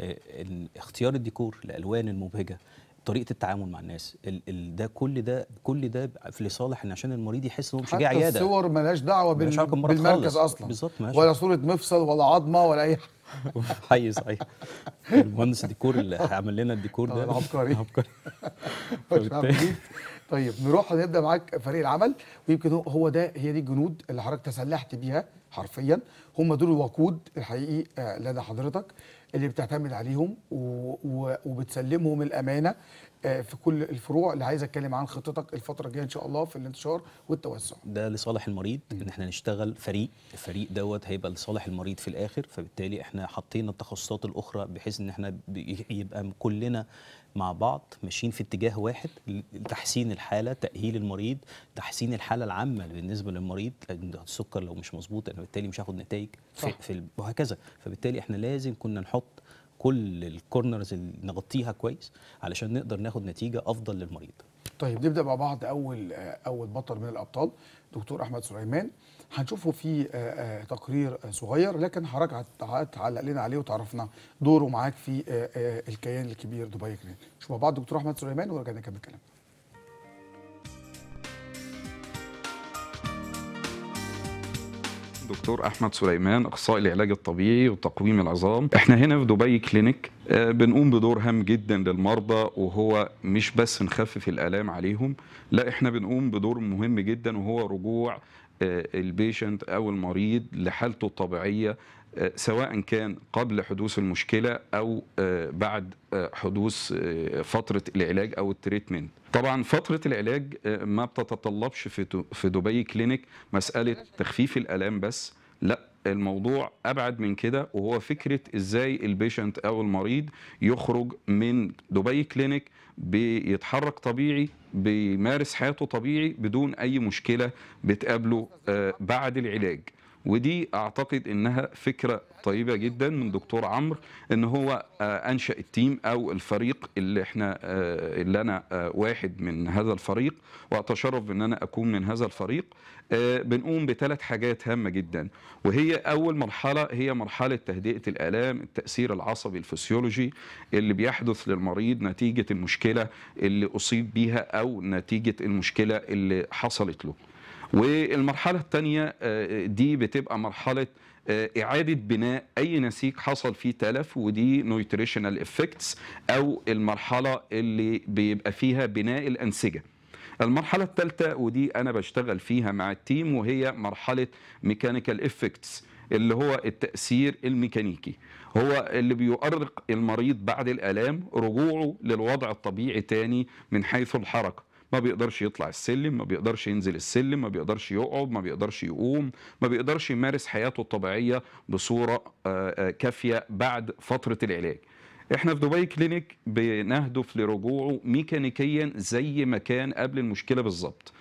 آه، اختيار الديكور الالوان المبهجه طريقه التعامل مع الناس ال ال ده كل ده كل ده في لصالح ان عشان المريض يحس ان هو مش جاي عياده الصور ملهاش دعوه بال بالمركز خالص. اصلا بالظبط ولا صوره مفصل ولا عظمه ولا اي حاجه حي صحيح المهندس الديكور اللي عمل لنا الديكور ده آه، عبقري عبقري طيب،, نعم، طيب نروح ونبدا معاك فريق العمل ويمكن هو ده هي دي الجنود اللي حضرتك تسلحت بيها حرفيا هم دول الوقود الحقيقي آه، لدى حضرتك اللي بتعتمد عليهم وبتسلمهم الامانه آه، في كل الفروع اللي عايز اتكلم عن خطتك الفتره الجايه ان شاء الله في الانتشار والتوسع ده لصالح المريض ان احنا نشتغل فريق الفريق دوت هيبقى لصالح المريض في الاخر فبالتالي احنا حطينا التخصصات الاخرى بحيث ان احنا يبقى كلنا مع بعض ماشيين في اتجاه واحد لتحسين الحاله تاهيل المريض تحسين الحاله العامه بالنسبه للمريض السكر لو مش مظبوط انا بالتالي مش هاخد نتائج في, في وهكذا فبالتالي احنا لازم كنا نحط كل الكورنرز اللي نغطيها كويس علشان نقدر ناخد نتيجه افضل للمريض طيب نبدا مع بعض اول آه، اول بطل من الابطال دكتور احمد سليمان هنشوفه في آه، آه، تقرير صغير لكن حضرتك هتعلق لنا عليه وتعرفنا دوره معاك في الكيان الكبير دبي كلين نشوف مع بعض دكتور احمد سليمان ورجعنا نكمل كلامنا دكتور احمد سليمان اخصائي العلاج الطبيعي وتقويم العظام احنا هنا في دبي كلينيك آه، بنقوم بدور هام جدا للمرضى وهو مش بس نخفف الالام عليهم لا احنا بنقوم بدور مهم جدا وهو رجوع آه، البيشنت او المريض لحالته الطبيعيه آه، سواء كان قبل حدوث المشكلة أو آه، بعد آه، حدوث فترة العلاج أو التريتمنت طبعا فترة العلاج ما بتتطلبش في دبي كلينيك مسألة تخفيف الألام بس لا الموضوع ابعد من كده وهو فكره ازاي البيشنت او المريض يخرج من دبي كلينيك بيتحرك طبيعي بيمارس حياته طبيعي بدون اي مشكله بتقابله بعد العلاج ودي اعتقد انها فكره طيبه جدا من دكتور عمرو ان هو آه، انشا التيم او الفريق اللي احنا آه، اللي انا آه، واحد من هذا الفريق واتشرف بان انا اكون من هذا الفريق بنقوم بثلاث حاجات هامه جدا وهي اول مرحله هي مرحله تهدئه الالام التاثير العصبي الفسيولوجي اللي بيحدث للمريض نتيجه المشكله اللي اصيب بيها او نتيجه المشكله اللي حصلت له والمرحله الثانيه آه، دي بتبقى مرحله آه، إعادة بناء أي نسيج حصل فيه تلف ودي نيوتريشنال إفكتس أو المرحلة اللي بيبقى فيها بناء الأنسجة المرحلة الثالثة ودي أنا بشتغل فيها مع التيم وهي مرحلة ميكانيكال إفكتس اللي هو التأثير الميكانيكي هو اللي بيؤرق المريض بعد الألام رجوعه للوضع الطبيعي تاني من حيث الحركة ما بيقدرش يطلع السلم ما بيقدرش ينزل السلم ما بيقدرش يقعد ما بيقدرش يقوم ما بيقدرش يمارس حياته الطبيعية بصورة آه، آه، كافية بعد فترة العلاج احنا في دبي كلينيك بنهدف لرجوعه ميكانيكيا زي ما كان قبل المشكله بالظبط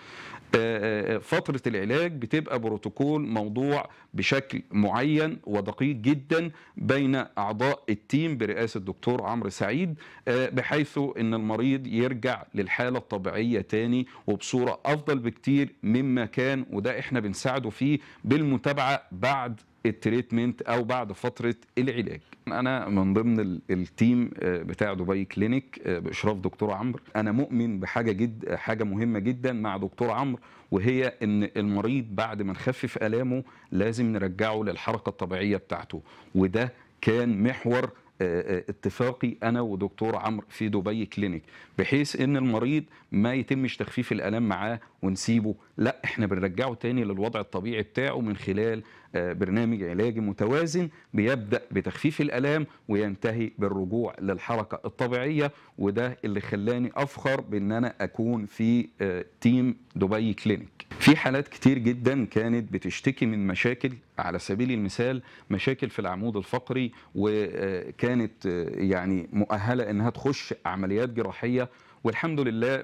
آه، فتره العلاج بتبقى بروتوكول موضوع بشكل معين ودقيق جدا بين اعضاء التيم برئاسه الدكتور عمرو سعيد آه، بحيث ان المريض يرجع للحاله الطبيعيه تاني وبصوره افضل بكتير مما كان وده احنا بنساعده فيه بالمتابعه بعد التريتمنت او بعد فتره العلاج انا من ضمن التيم آه، بتاع دبي كلينيك آه، باشراف دكتور عمرو انا مؤمن بحاجه جد حاجه مهمه جدا مع دكتور عمرو وهي ان المريض بعد ما نخفف الامه لازم نرجعه للحركه الطبيعيه بتاعته وده كان محور آه، آه، اتفاقي انا ودكتور عمرو في دبي كلينيك بحيث ان المريض ما يتمش تخفيف الالام معاه ونسيبه لا احنا بنرجعه تاني للوضع الطبيعي بتاعه من خلال آه، برنامج علاجي متوازن بيبدا بتخفيف الالام وينتهي بالرجوع للحركه الطبيعيه وده اللي خلاني افخر بان انا اكون في آه، تيم دبي كلينيك في حالات كتير جدا كانت بتشتكي من مشاكل على سبيل المثال مشاكل في العمود الفقري وكانت آه، يعني مؤهله انها تخش عمليات جراحيه والحمد لله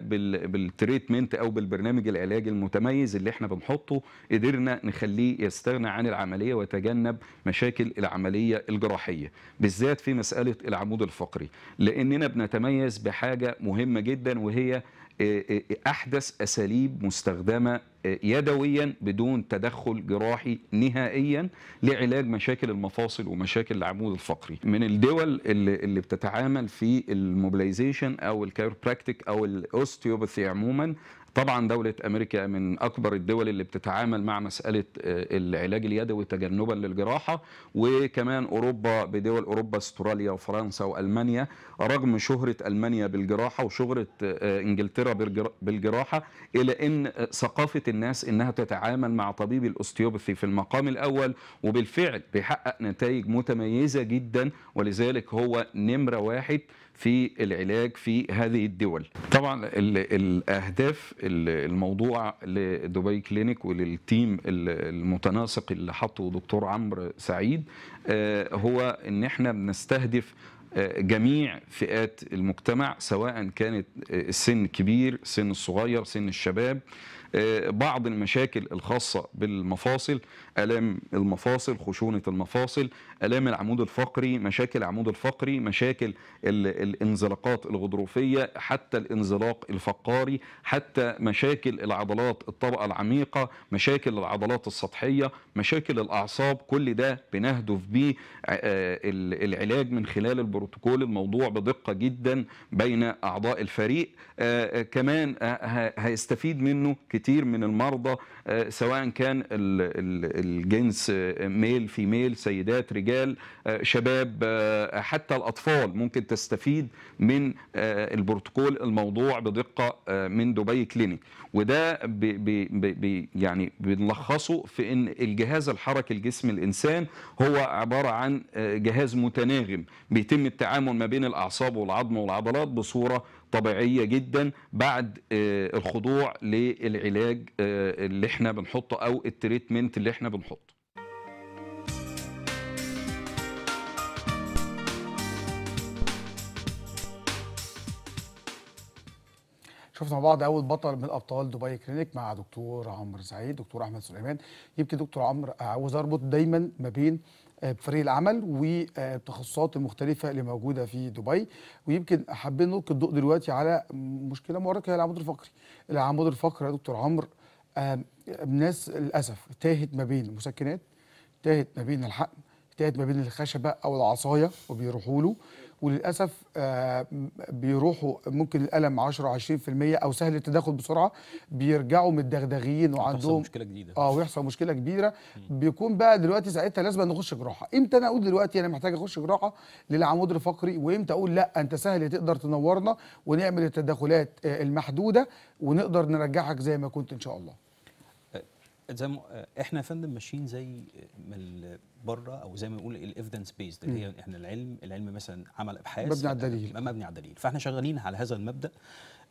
بالتريتمنت او بالبرنامج العلاجي المتميز اللي احنا بنحطه قدرنا نخليه يستغنى عن العمليه ويتجنب مشاكل العمليه الجراحيه بالذات في مساله العمود الفقري لاننا بنتميز بحاجه مهمه جدا وهي آه، آه، احدث اساليب مستخدمه آه، يدويا بدون تدخل جراحي نهائيا لعلاج مشاكل المفاصل ومشاكل العمود الفقري من الدول اللي, اللي بتتعامل في الموبلايزيشن او الكايروبراكتيك او الاوستيوباثي عموما طبعا دولة أمريكا من أكبر الدول اللي بتتعامل مع مسألة آه، العلاج اليدوي تجنبا للجراحة وكمان أوروبا بدول أوروبا استراليا وفرنسا وألمانيا رغم شهرة ألمانيا بالجراحة وشهرة آه، آه، إنجلترا بالجراحة إلى أن ثقافة الناس أنها تتعامل مع طبيب الأستيوبثي في المقام الأول وبالفعل بيحقق نتائج متميزة جدا ولذلك هو نمرة واحد في العلاج في هذه الدول طبعا الأهداف الموضوع لدبي كلينيك وللتيم المتناسق اللي حطه دكتور عمرو سعيد آه، هو ان احنا بنستهدف آه، جميع فئات المجتمع سواء كانت آه، السن الكبير سن الصغير سن الشباب بعض المشاكل الخاصة بالمفاصل ألام المفاصل خشونة المفاصل ألام العمود الفقري مشاكل العمود الفقري مشاكل الانزلاقات الغضروفية حتى الانزلاق الفقاري حتى مشاكل العضلات الطبقة العميقة مشاكل العضلات السطحية مشاكل الأعصاب كل ده بنهدف به آه، العلاج من خلال البروتوكول الموضوع بدقة جدا بين أعضاء الفريق آه، آه، كمان هيستفيد منه كتير كتير من المرضى آه، سواء كان الجنس ميل في ميل سيدات رجال آه، شباب آه، حتى الأطفال ممكن تستفيد من البروتوكول الموضوع بدقة من دبي كلينيك وده بي بي يعني بنلخصه في ان الجهاز الحركي الجسم الانسان هو عباره عن جهاز متناغم بيتم التعامل ما بين الاعصاب والعظم والعضلات بصوره طبيعية جدا بعد آه، الخضوع للعلاج آه، اللي احنا بنحطه او التريتمنت اللي احنا بنحطه شفنا مع بعض اول بطل من ابطال دبي كلينيك مع دكتور عمرو سعيد دكتور احمد سليمان يمكن دكتور عمرو آه، عاوز اربط دايما ما بين آه، بفريق العمل والتخصصات المختلفه اللي موجوده في دبي ويمكن حابين نلقي الضوء دلوقتي على مشكله مؤرقه هي العمود الفقري العمود الفقري يا دكتور عمرو الناس للاسف تاهت ما بين المسكنات تاهت ما بين الحقن تاهت ما بين الخشبه او العصايه وبيروحوا له وللاسف آه، بيروحوا ممكن الالم 10 20% او سهل التداخل بسرعه بيرجعوا متدغدغين وعندهم مشكله جديده اه ويحصل مشكله كبيره بيكون بقى دلوقتي ساعتها لازم نخش جراحه امتى انا اقول دلوقتي انا محتاج اخش جراحه للعمود الفقري وامتى اقول لا انت سهل تقدر تنورنا ونعمل التدخلات آه، المحدوده ونقدر نرجعك زي ما كنت ان شاء الله زي ما احنا يا فندم ماشيين زي من بره او زي ما بنقول الايفيدنس بيزد اللي هي احنا العلم العلم مثلا عمل ابحاث مبني على الدليل مبني على الدليل فاحنا شغالين على هذا المبدا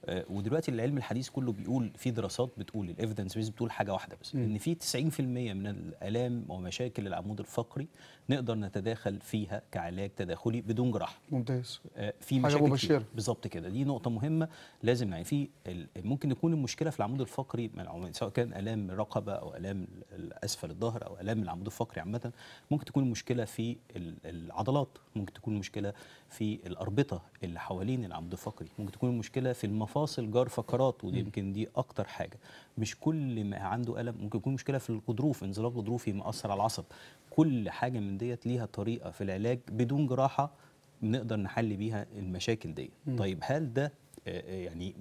آه، ودلوقتي العلم الحديث كله بيقول في دراسات بتقول الايفيدنس بيز بتقول حاجه واحده بس ان في 90% من الالام ومشاكل العمود الفقري نقدر نتداخل فيها كعلاج تداخلي بدون جراحه ممتاز آه، في مشاكل بالظبط كده دي نقطه مهمه لازم يعني في ممكن يكون المشكله في العمود الفقري سواء كان الام الرقبه او الام اسفل الظهر او الام العمود الفقري عامه ممكن تكون المشكله في العضلات ممكن تكون المشكله في الاربطه اللي حوالين العمود الفقري ممكن تكون المشكله في المفاصل جار فقرات ودي يمكن دي اكتر حاجه مش كل ما عنده الم ممكن تكون مشكله في الغضروف انزلاق غضروفي مأثر على العصب كل حاجه من ديت ليها طريقه في العلاج بدون جراحه نقدر نحل بيها المشاكل دي طيب هل ده يعني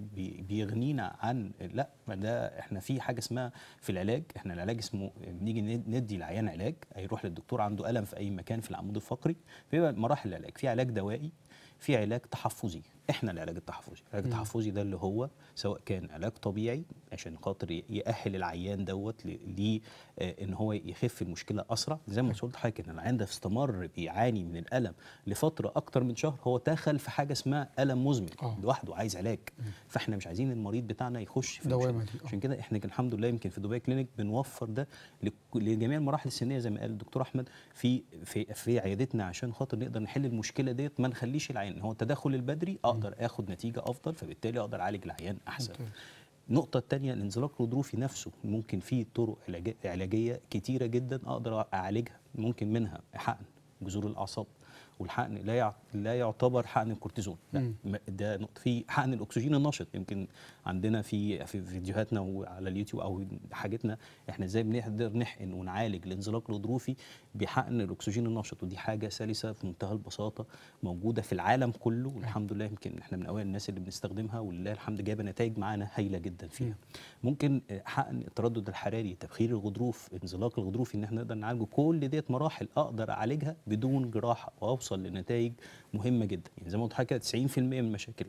بيغنينا عن لا ده احنا في حاجه اسمها في العلاج احنا العلاج اسمه بنيجي ندي العيان علاج هيروح للدكتور عنده الم في اي مكان في العمود الفقري في مراحل العلاج في علاج دوائي في علاج تحفظي احنا العلاج التحفظي العلاج التحفظي ده اللي هو سواء كان علاج طبيعي عشان خاطر يأهل العيان دوت ل آه، ان هو يخف المشكله اسرع زي ما قلت لحضرتك ان العيان ده استمر بيعاني من الالم لفتره اكتر من شهر هو دخل في حاجه اسمها الم مزمن آه. لوحده عايز علاج فاحنا مش عايزين المريض بتاعنا يخش في دوامه آه. عشان كده احنا الحمد لله يمكن في دبي كلينك بنوفر ده لجميع المراحل السنيه زي ما قال الدكتور احمد في في في عيادتنا عشان خاطر نقدر نحل المشكله ديت ما نخليش العيان لان هو التدخل البدري اقدر اخد نتيجه افضل فبالتالي اقدر اعالج العيان احسن النقطة الثانية الانزلاق الغضروفي نفسه ممكن فيه طرق علاجية كتيرة جدا أقدر أعالجها ممكن منها حقن جذور الأعصاب والحقن لا لا يعتبر حقن الكورتيزون لا ده في حقن الاكسجين النشط يمكن عندنا في في فيديوهاتنا وعلى اليوتيوب او حاجتنا احنا ازاي بنقدر نحقن ونعالج الانزلاق الغضروفي بحقن الاكسجين النشط ودي حاجه سلسه في منتهى البساطه موجوده في العالم كله والحمد لله يمكن احنا من اوائل الناس اللي بنستخدمها ولله الحمد جايبه نتائج معانا هايله جدا فيها ممكن آه، حقن التردد الحراري تبخير الغضروف انزلاق الغضروفي ان احنا نقدر نعالجه كل ديت مراحل اقدر اعالجها بدون جراحه واوصل نوصل لنتائج مهمه جدا يعني زي ما قلت حضرتك 90% من مشاكل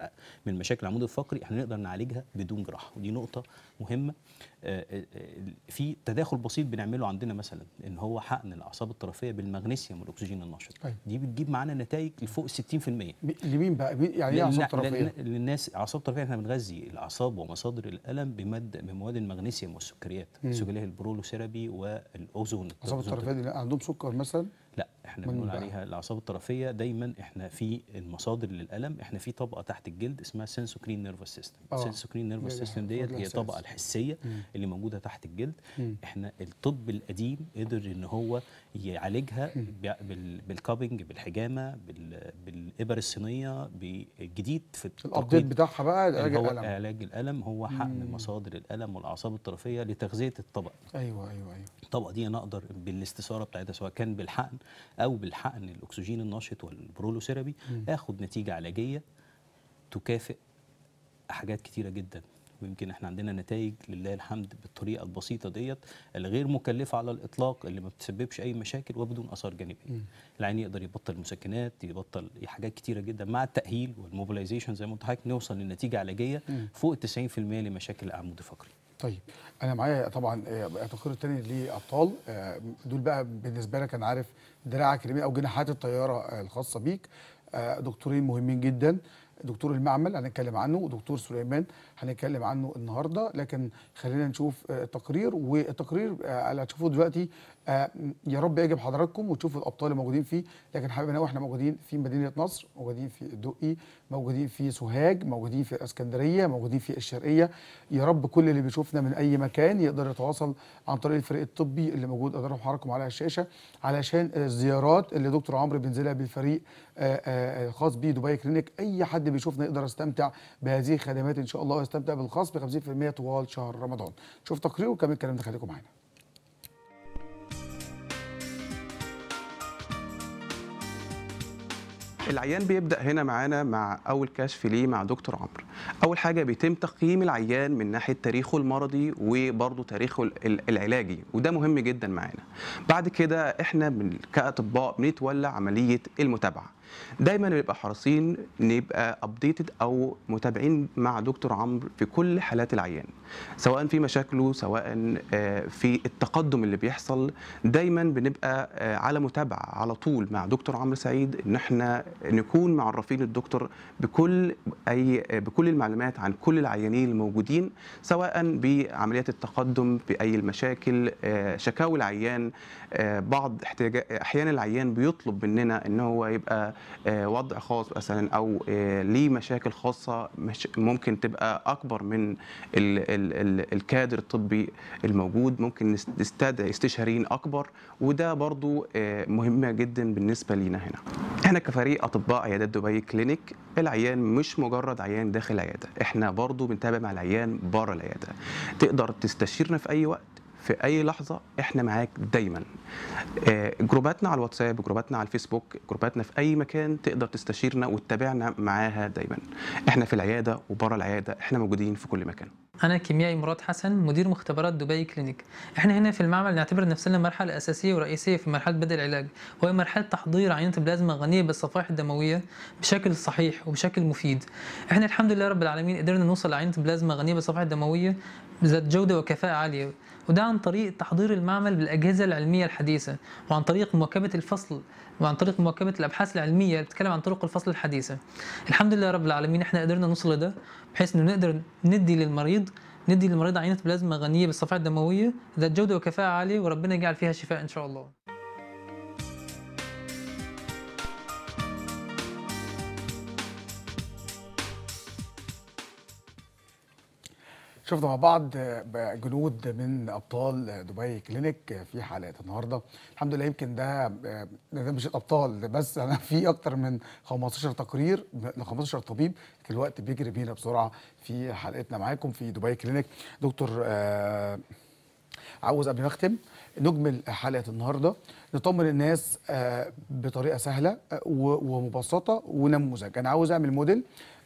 من مشاكل العمود الفقري احنا نقدر نعالجها بدون جراحه ودي نقطه مهمه آه، آه، في تداخل بسيط بنعمله عندنا مثلا ان هو حقن الاعصاب الطرفيه بالمغنيسيوم والاكسجين النشط أيوة. دي بتجيب معانا نتائج لفوق 60% لمين بقى يعني ايه اعصاب طرفيه للناس اعصاب طرفيه احنا بنغذي الاعصاب ومصادر الالم بمد بمواد المغنيسيوم والسكريات سكريات البرولوثيرابي والاوزون الاعصاب الطرفيه دي عندهم سكر مثلا لا احنا بنقول عليها الاعصاب الطرفيه دايما احنا في المصادر للالم احنا في طبقه تحت الجلد اسمها سنسوكرين نيرفس سيستم سنسوكرين نيرفس سيستم ديت هي طبقه الحسيه مم. اللي موجوده تحت الجلد مم. احنا الطب القديم قدر ان هو يعالجها بالكابنج بالحجامه بالابر الصينيه بالجديد في الابديت بتاعها بقى علاج الالم علاج الالم هو حقن مصادر الالم والاعصاب الطرفيه لتغذيه الطبق ايوه ايوه ايوه الطبقه دي انا اقدر بالاستثاره بتاعتها سواء كان بالحقن او بالحقن الاكسجين النشط والبرولوثيرابي اخد نتيجه علاجيه تكافئ حاجات كتيره جدا ويمكن احنا عندنا نتائج لله الحمد بالطريقه البسيطه ديت الغير مكلفه على الاطلاق اللي ما بتسببش اي مشاكل وبدون اثار جانبيه العين يقدر يبطل مسكنات يبطل حاجات كتيره جدا مع التاهيل والموبلايزيشن زي ما قلت حضرتك نوصل لنتيجه علاجيه فوق 90% لمشاكل العمود الفقري طيب انا معايا طبعا التقرير آه، الثاني لابطال آه، دول بقى بالنسبه لك انا عارف دراعك اليمين او جناحات الطياره آه، الخاصه بيك دكتورين مهمين جدا دكتور المعمل هنتكلم عنه ودكتور سليمان هنتكلم عنه النهارده لكن خلينا نشوف آه، تقرير والتقرير آه، اللي هتشوفوه دلوقتي آه، يا رب يعجب حضراتكم وتشوفوا الابطال اللي موجودين فيه لكن حابب ان احنا موجودين في مدينه نصر موجودين في الدقي موجودين في سوهاج موجودين في الاسكندريه موجودين في الشرقيه يا رب كل اللي بيشوفنا من اي مكان يقدر يتواصل عن طريق الفريق الطبي اللي موجود اضرب حضراتكم على الشاشه علشان الزيارات اللي دكتور عمرو بينزلها بالفريق الخاص بيه دبي كلينيك اي حد بيشوفنا يقدر يستمتع بهذه الخدمات ان شاء الله هيستمتع بالخاص ب 50% طوال شهر رمضان شوف تقرير وكمل الكلام ده خليكم معانا العيان بيبدا هنا معانا مع اول كشف ليه مع دكتور عمرو اول حاجه بيتم تقييم العيان من ناحيه تاريخه المرضي وبرضه تاريخه العلاجي وده مهم جدا معانا بعد كده احنا كاطباء بنتولى عمليه المتابعه دايما بنبقى حريصين نبقى ابديتد او متابعين مع دكتور عمرو في كل حالات العيان سواء في مشاكله سواء آه، في التقدم اللي بيحصل دايما بنبقى آه، على متابعه على طول مع دكتور عمرو سعيد ان احنا نكون معرفين الدكتور بكل اي آه، بكل المعلومات عن كل العيانين الموجودين سواء بعمليات التقدم باي المشاكل شكاوي العيان بعض احتياج احيانا العيان بيطلب مننا ان هو يبقى آه، وضع خاص مثلا او آه، ليه مشاكل خاصه ممكن تبقى اكبر من الكادر الطبي الموجود ممكن نستدعي استشاريين اكبر وده برضو آه، مهمه جدا بالنسبه لينا هنا احنا كفريق اطباء عيادات دبي كلينيك العيان مش مجرد عيان داخل عياده احنا برضو بنتابع مع العيان بره العياده تقدر تستشيرنا في اي وقت في اي لحظه احنا معاك دايما آه، جروباتنا على الواتساب جروباتنا على الفيسبوك جروباتنا في اي مكان تقدر تستشيرنا وتتابعنا معاها دايما احنا في العياده وبره العياده احنا موجودين في كل مكان انا كيميائي مراد حسن مدير مختبرات دبي كلينيك احنا هنا في المعمل نعتبر نفسنا مرحله اساسيه ورئيسيه في مرحله بدء العلاج وهي مرحله تحضير عينه بلازما غنيه بالصفائح الدمويه بشكل صحيح وبشكل مفيد احنا الحمد لله رب العالمين قدرنا نوصل لعينه بلازما غنيه بالصفائح الدمويه ذات جوده وكفاءه عاليه وده عن طريق تحضير المعمل بالاجهزه العلميه الحديثه وعن طريق مواكبه الفصل وعن طريق مواكبه الابحاث العلميه اللي بتتكلم عن طرق الفصل الحديثه الحمد لله رب العالمين احنا قدرنا نوصل لده بحيث انه نقدر ندي للمريض ندي للمريض عينه بلازما غنيه بالصفائح الدمويه ذات جوده وكفاءه عاليه وربنا يجعل فيها شفاء ان شاء الله شفنا مع بعض جنود من ابطال دبي كلينيك في حلقه النهارده الحمد لله يمكن ده ده مش الابطال بس انا في اكتر من 15 تقرير 15 طبيب الوقت بيجري بينا بسرعه في حلقتنا معاكم في دبي كلينيك دكتور آه، عاوز قبل ما اختم نجمل حلقه النهارده نطمن الناس آه، بطريقه سهله آه، ومبسطه ونموذج انا عاوز اعمل موديل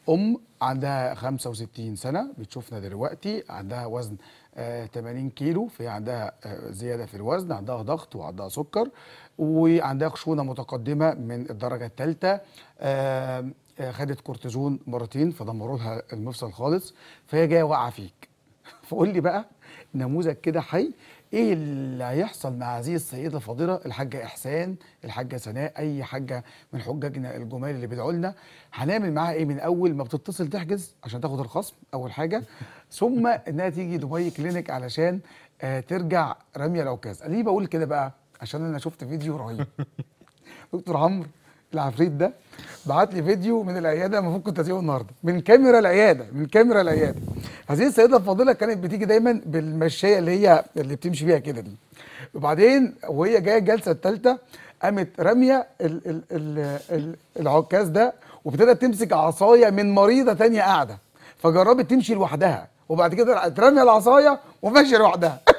ام عندها 65 سنه بتشوفنا دلوقتي عندها وزن 80 آه، كيلو في عندها آه، زياده في الوزن عندها ضغط وعندها سكر وعندها خشونه متقدمه من الدرجه الثالثه آه، خدت كورتيزون مرتين فدمروا لها المفصل خالص فهي جايه واقعه فيك فقول لي بقى نموذج كده حي ايه اللي هيحصل مع هذه السيده الفاضله الحاجه احسان الحاجه سناء اي حاجه من حجاجنا الجمال اللي بيدعوا لنا هنعمل معاها ايه من اول ما بتتصل تحجز عشان تاخد الخصم اول حاجه ثم انها تيجي دبي كلينيك علشان آه ترجع راميه العكاز ليه بقول كده بقى عشان انا شفت فيديو رهيب دكتور عمرو العفريت ده بعت لي فيديو من العياده المفروض كنت اسيبه النهارده من كاميرا العياده من كاميرا العياده هذه السيده الفاضله كانت بتيجي دايما بالمشايه اللي هي اللي بتمشي بيها كده دي وبعدين وهي جايه الجلسه الثالثه قامت راميه العكاز ده وابتدت تمسك عصايه من مريضه ثانيه قاعده فجربت تمشي لوحدها وبعد كده راميه العصايه وماشيه لوحدها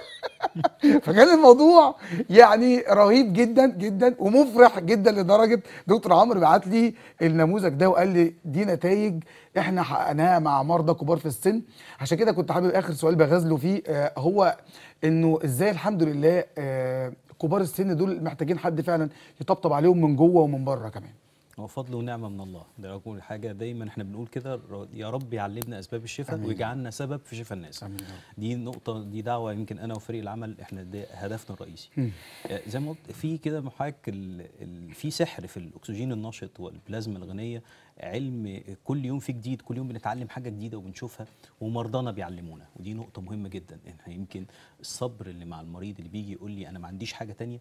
فكان الموضوع يعني رهيب جدا جدا ومفرح جدا لدرجه دكتور عمرو بعت لي النموذج ده وقال لي دي نتائج احنا حققناها مع مرضى كبار في السن عشان كده كنت حابب اخر سؤال بغزله فيه آه هو انه ازاي الحمد لله آه كبار السن دول محتاجين حد فعلا يطبطب عليهم من جوه ومن بره كمان هو فضل ونعمه من الله ده اقول حاجه دايما احنا بنقول كده يا رب يعلمنا اسباب الشفاء ويجعلنا سبب في شفاء الناس أمين. دي نقطه دي دعوه يمكن انا وفريق العمل احنا ده هدفنا الرئيسي مم. آه، زي ما قلت في كده محاك في سحر في الاكسجين النشط والبلازما الغنيه علم كل يوم في جديد كل يوم بنتعلم حاجه جديده وبنشوفها ومرضانا بيعلمونا ودي نقطه مهمه جدا احنا يمكن الصبر اللي مع المريض اللي بيجي يقول لي انا ما عنديش حاجه ثانيه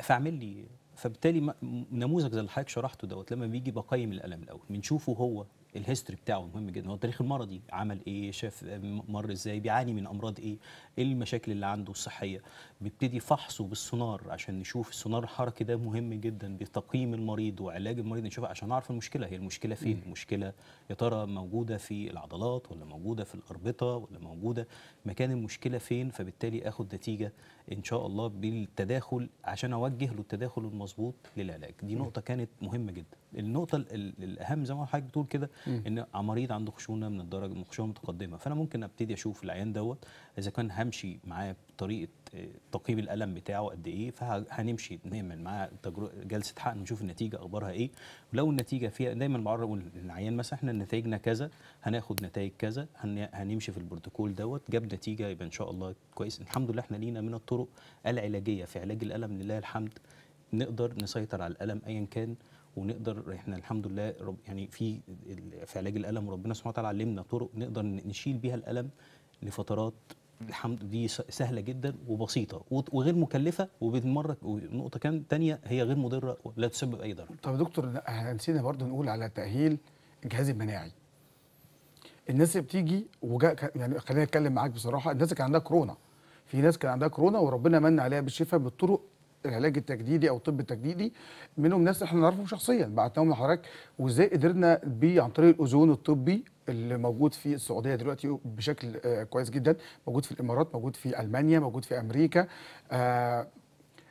فاعمل لي فبالتالي نموذج زي اللي حضرتك شرحته دوت لما بيجي بقيم الالم الاول بنشوفه هو الهيستوري بتاعه مهم جدا هو التاريخ المرضي عمل ايه شاف مر ازاي بيعاني من امراض ايه ايه المشاكل اللي عنده الصحيه بيبتدي فحصه بالسونار عشان نشوف السونار الحركي ده مهم جدا بتقييم المريض وعلاج المريض نشوف عشان نعرف المشكله هي المشكله فين المشكله يا ترى موجوده في العضلات ولا موجوده في الاربطه ولا موجوده مكان المشكله فين فبالتالي اخد نتيجه ان شاء الله بالتداخل عشان اوجه له التداخل المظبوط للعلاج دي نقطه كانت مهمه جدا النقطه الاهم زي ما حضرتك بتقول كده ان مريض عنده خشونه من الدرجه خشونه متقدمه فانا ممكن ابتدي اشوف العيان دوت اذا كان همشي معاه بطريقه آه، تقييم الالم بتاعه قد ايه فهنمشي نعمل معاه جلسه حقن نشوف النتيجه اخبارها ايه ولو النتيجه فيها دايما بعرف للعيان مثلا احنا نتائجنا كذا هناخد نتائج كذا هنمشي في البروتوكول دوت جاب نتيجه يبقى ان شاء الله كويس الحمد لله احنا لينا من الطرق العلاجيه في علاج الالم لله الحمد نقدر نسيطر على الالم ايا كان ونقدر احنا الحمد لله رب يعني في في علاج الالم وربنا سبحانه وتعالى علمنا طرق نقدر نشيل بيها الالم لفترات الحمد دي سهله جدا وبسيطه وغير مكلفه وبالمره ونقطه كان ثانيه هي غير مضره ولا تسبب اي ضرر. طب يا دكتور نسينا برضو نقول على تاهيل الجهاز المناعي. الناس اللي بتيجي وجاء يعني خلينا اتكلم معاك بصراحه الناس اللي كان عندها كورونا في ناس كان عندها كورونا وربنا من عليها بالشفاء بالطرق العلاج التجديدي او الطب التجديدي منهم ناس احنا نعرفهم شخصيا بعتناهم لحضرتك وازاي قدرنا بيه عن طريق الاوزون الطبي اللي موجود في السعوديه دلوقتي بشكل آه، كويس جدا موجود في الامارات موجود في المانيا موجود في امريكا آه،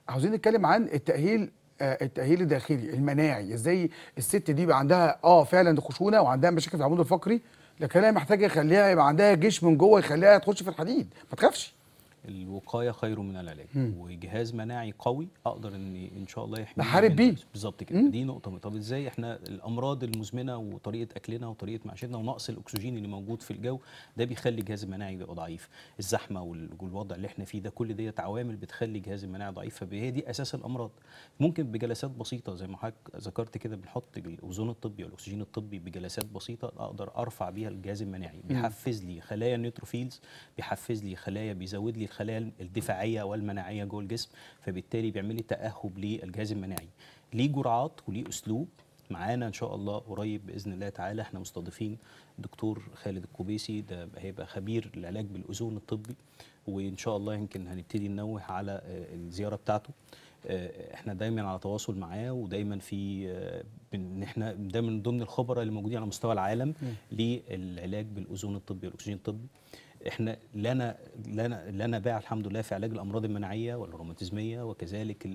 عاوزين نتكلم عن التاهيل آه، التاهيل الداخلي المناعي ازاي الست دي بقى عندها اه فعلا خشونه وعندها مشاكل في العمود الفقري لكن هي محتاجه يخليها يبقى عندها جيش من جوه يخليها تخش في الحديد ما تخافش الوقايه خير من العلاج مم. وجهاز مناعي قوي اقدر ان ان شاء الله يحمي بحارب بيه بالظبط كده مم. دي نقطه طب ازاي احنا الامراض المزمنه وطريقه اكلنا وطريقه معيشتنا ونقص الاكسجين اللي موجود في الجو ده بيخلي الجهاز المناعي بيبقى ضعيف الزحمه والوضع اللي احنا فيه ده كل ديت عوامل بتخلي الجهاز المناعي ضعيف فهي دي اساس الامراض ممكن بجلسات بسيطه زي ما حضرتك ذكرت كده بنحط الاوزون الطبي والاكسجين الطبي بجلسات بسيطه اقدر ارفع بيها الجهاز المناعي بيحفز لي خلايا النيوتروفيلز بيحفز لي خلايا بيزود لي الخلايا الدفاعيه والمناعيه جوه الجسم فبالتالي بيعمل لي تاهب للجهاز المناعي ليه جرعات وليه اسلوب معانا ان شاء الله قريب باذن الله تعالى احنا مستضيفين دكتور خالد الكوبيسي ده هيبقى خبير العلاج بالاذون الطبي وان شاء الله يمكن هنبتدي ننوه على آه، الزياره بتاعته آه، احنا دايما على تواصل معاه ودايما في ان آه، احنا دايما من ضمن الخبراء اللي موجودين على مستوى العالم للعلاج بالاذون الطبي والاكسجين الطبي احنا لنا لنا لنا باع الحمد لله في علاج الامراض المناعيه والروماتيزميه وكذلك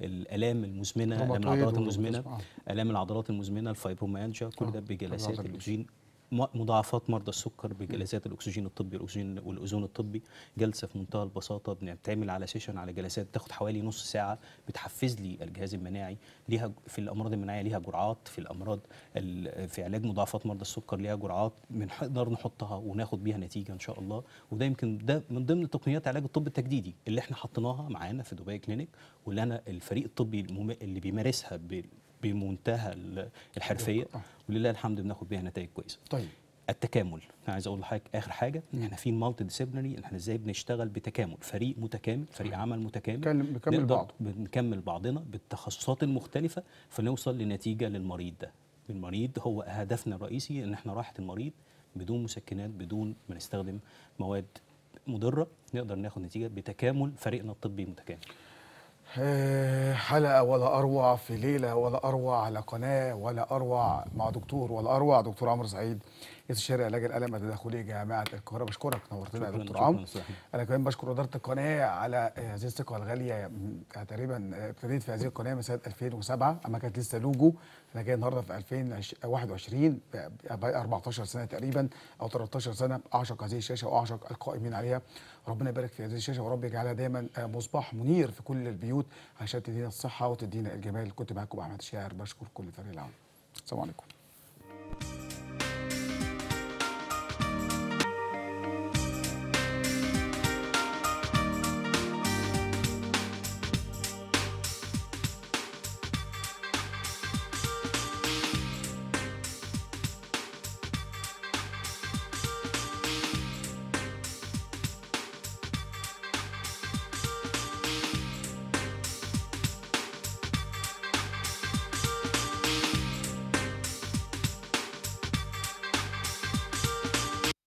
الالام المزمنه الام العضلات المزمنه آه. الام العضلات المزمنه الفايبروميالجيا كل آه. ده بجلسات الاوزين مضاعفات مرضى السكر بجلسات الاكسجين الطبي الاكسجين والاوزون الطبي جلسه في منتهى البساطه بنتعمل على سيشن على جلسات تاخد حوالي نص ساعه بتحفز لي الجهاز المناعي ليها في الامراض المناعيه ليها جرعات في الامراض في علاج مضاعفات مرضى السكر ليها جرعات بنقدر نحطها وناخد بيها نتيجه ان شاء الله وده يمكن ده من ضمن تقنيات علاج الطب التجديدي اللي احنا حطيناها معانا في دبي كلينك واللي انا الفريق الطبي اللي بيمارسها بمنتهى الحرفيه ولله الحمد بناخد بيها نتائج كويسه. طيب التكامل انا عايز اقول لحضرتك اخر حاجه ان احنا في المالتي ديسيبلينري احنا ازاي بنشتغل بتكامل فريق متكامل فريق عمل متكامل بنكمل بعض بنكمل بعضنا بالتخصصات المختلفه فنوصل لنتيجه للمريض ده المريض هو هدفنا الرئيسي ان احنا راحه المريض بدون مسكنات بدون ما نستخدم مواد مضره نقدر ناخد نتيجه بتكامل فريقنا الطبي متكامل حلقة ولا أروع في ليلة ولا أروع على قناة ولا أروع مع دكتور ولا أروع دكتور عمرو سعيد استشاري علاج الالم التداخلي جامعه القاهره بشكرك نورتنا يا دكتور عمرو انا كمان بشكر اداره القناه على هذه الثقه الغاليه تقريبا ابتديت في هذه القناه من سنه 2007 اما كانت لسه لوجو انا جاي النهارده في 2021 14 سنه تقريبا او 13 سنه اعشق هذه الشاشه واعشق القائمين عليها ربنا يبارك في هذه الشاشه ورب يجعلها دايما مصباح منير في كل البيوت عشان تدينا الصحه وتدينا الجمال كنت معاكم احمد شاعر بشكر كل فريق العمل السلام عليكم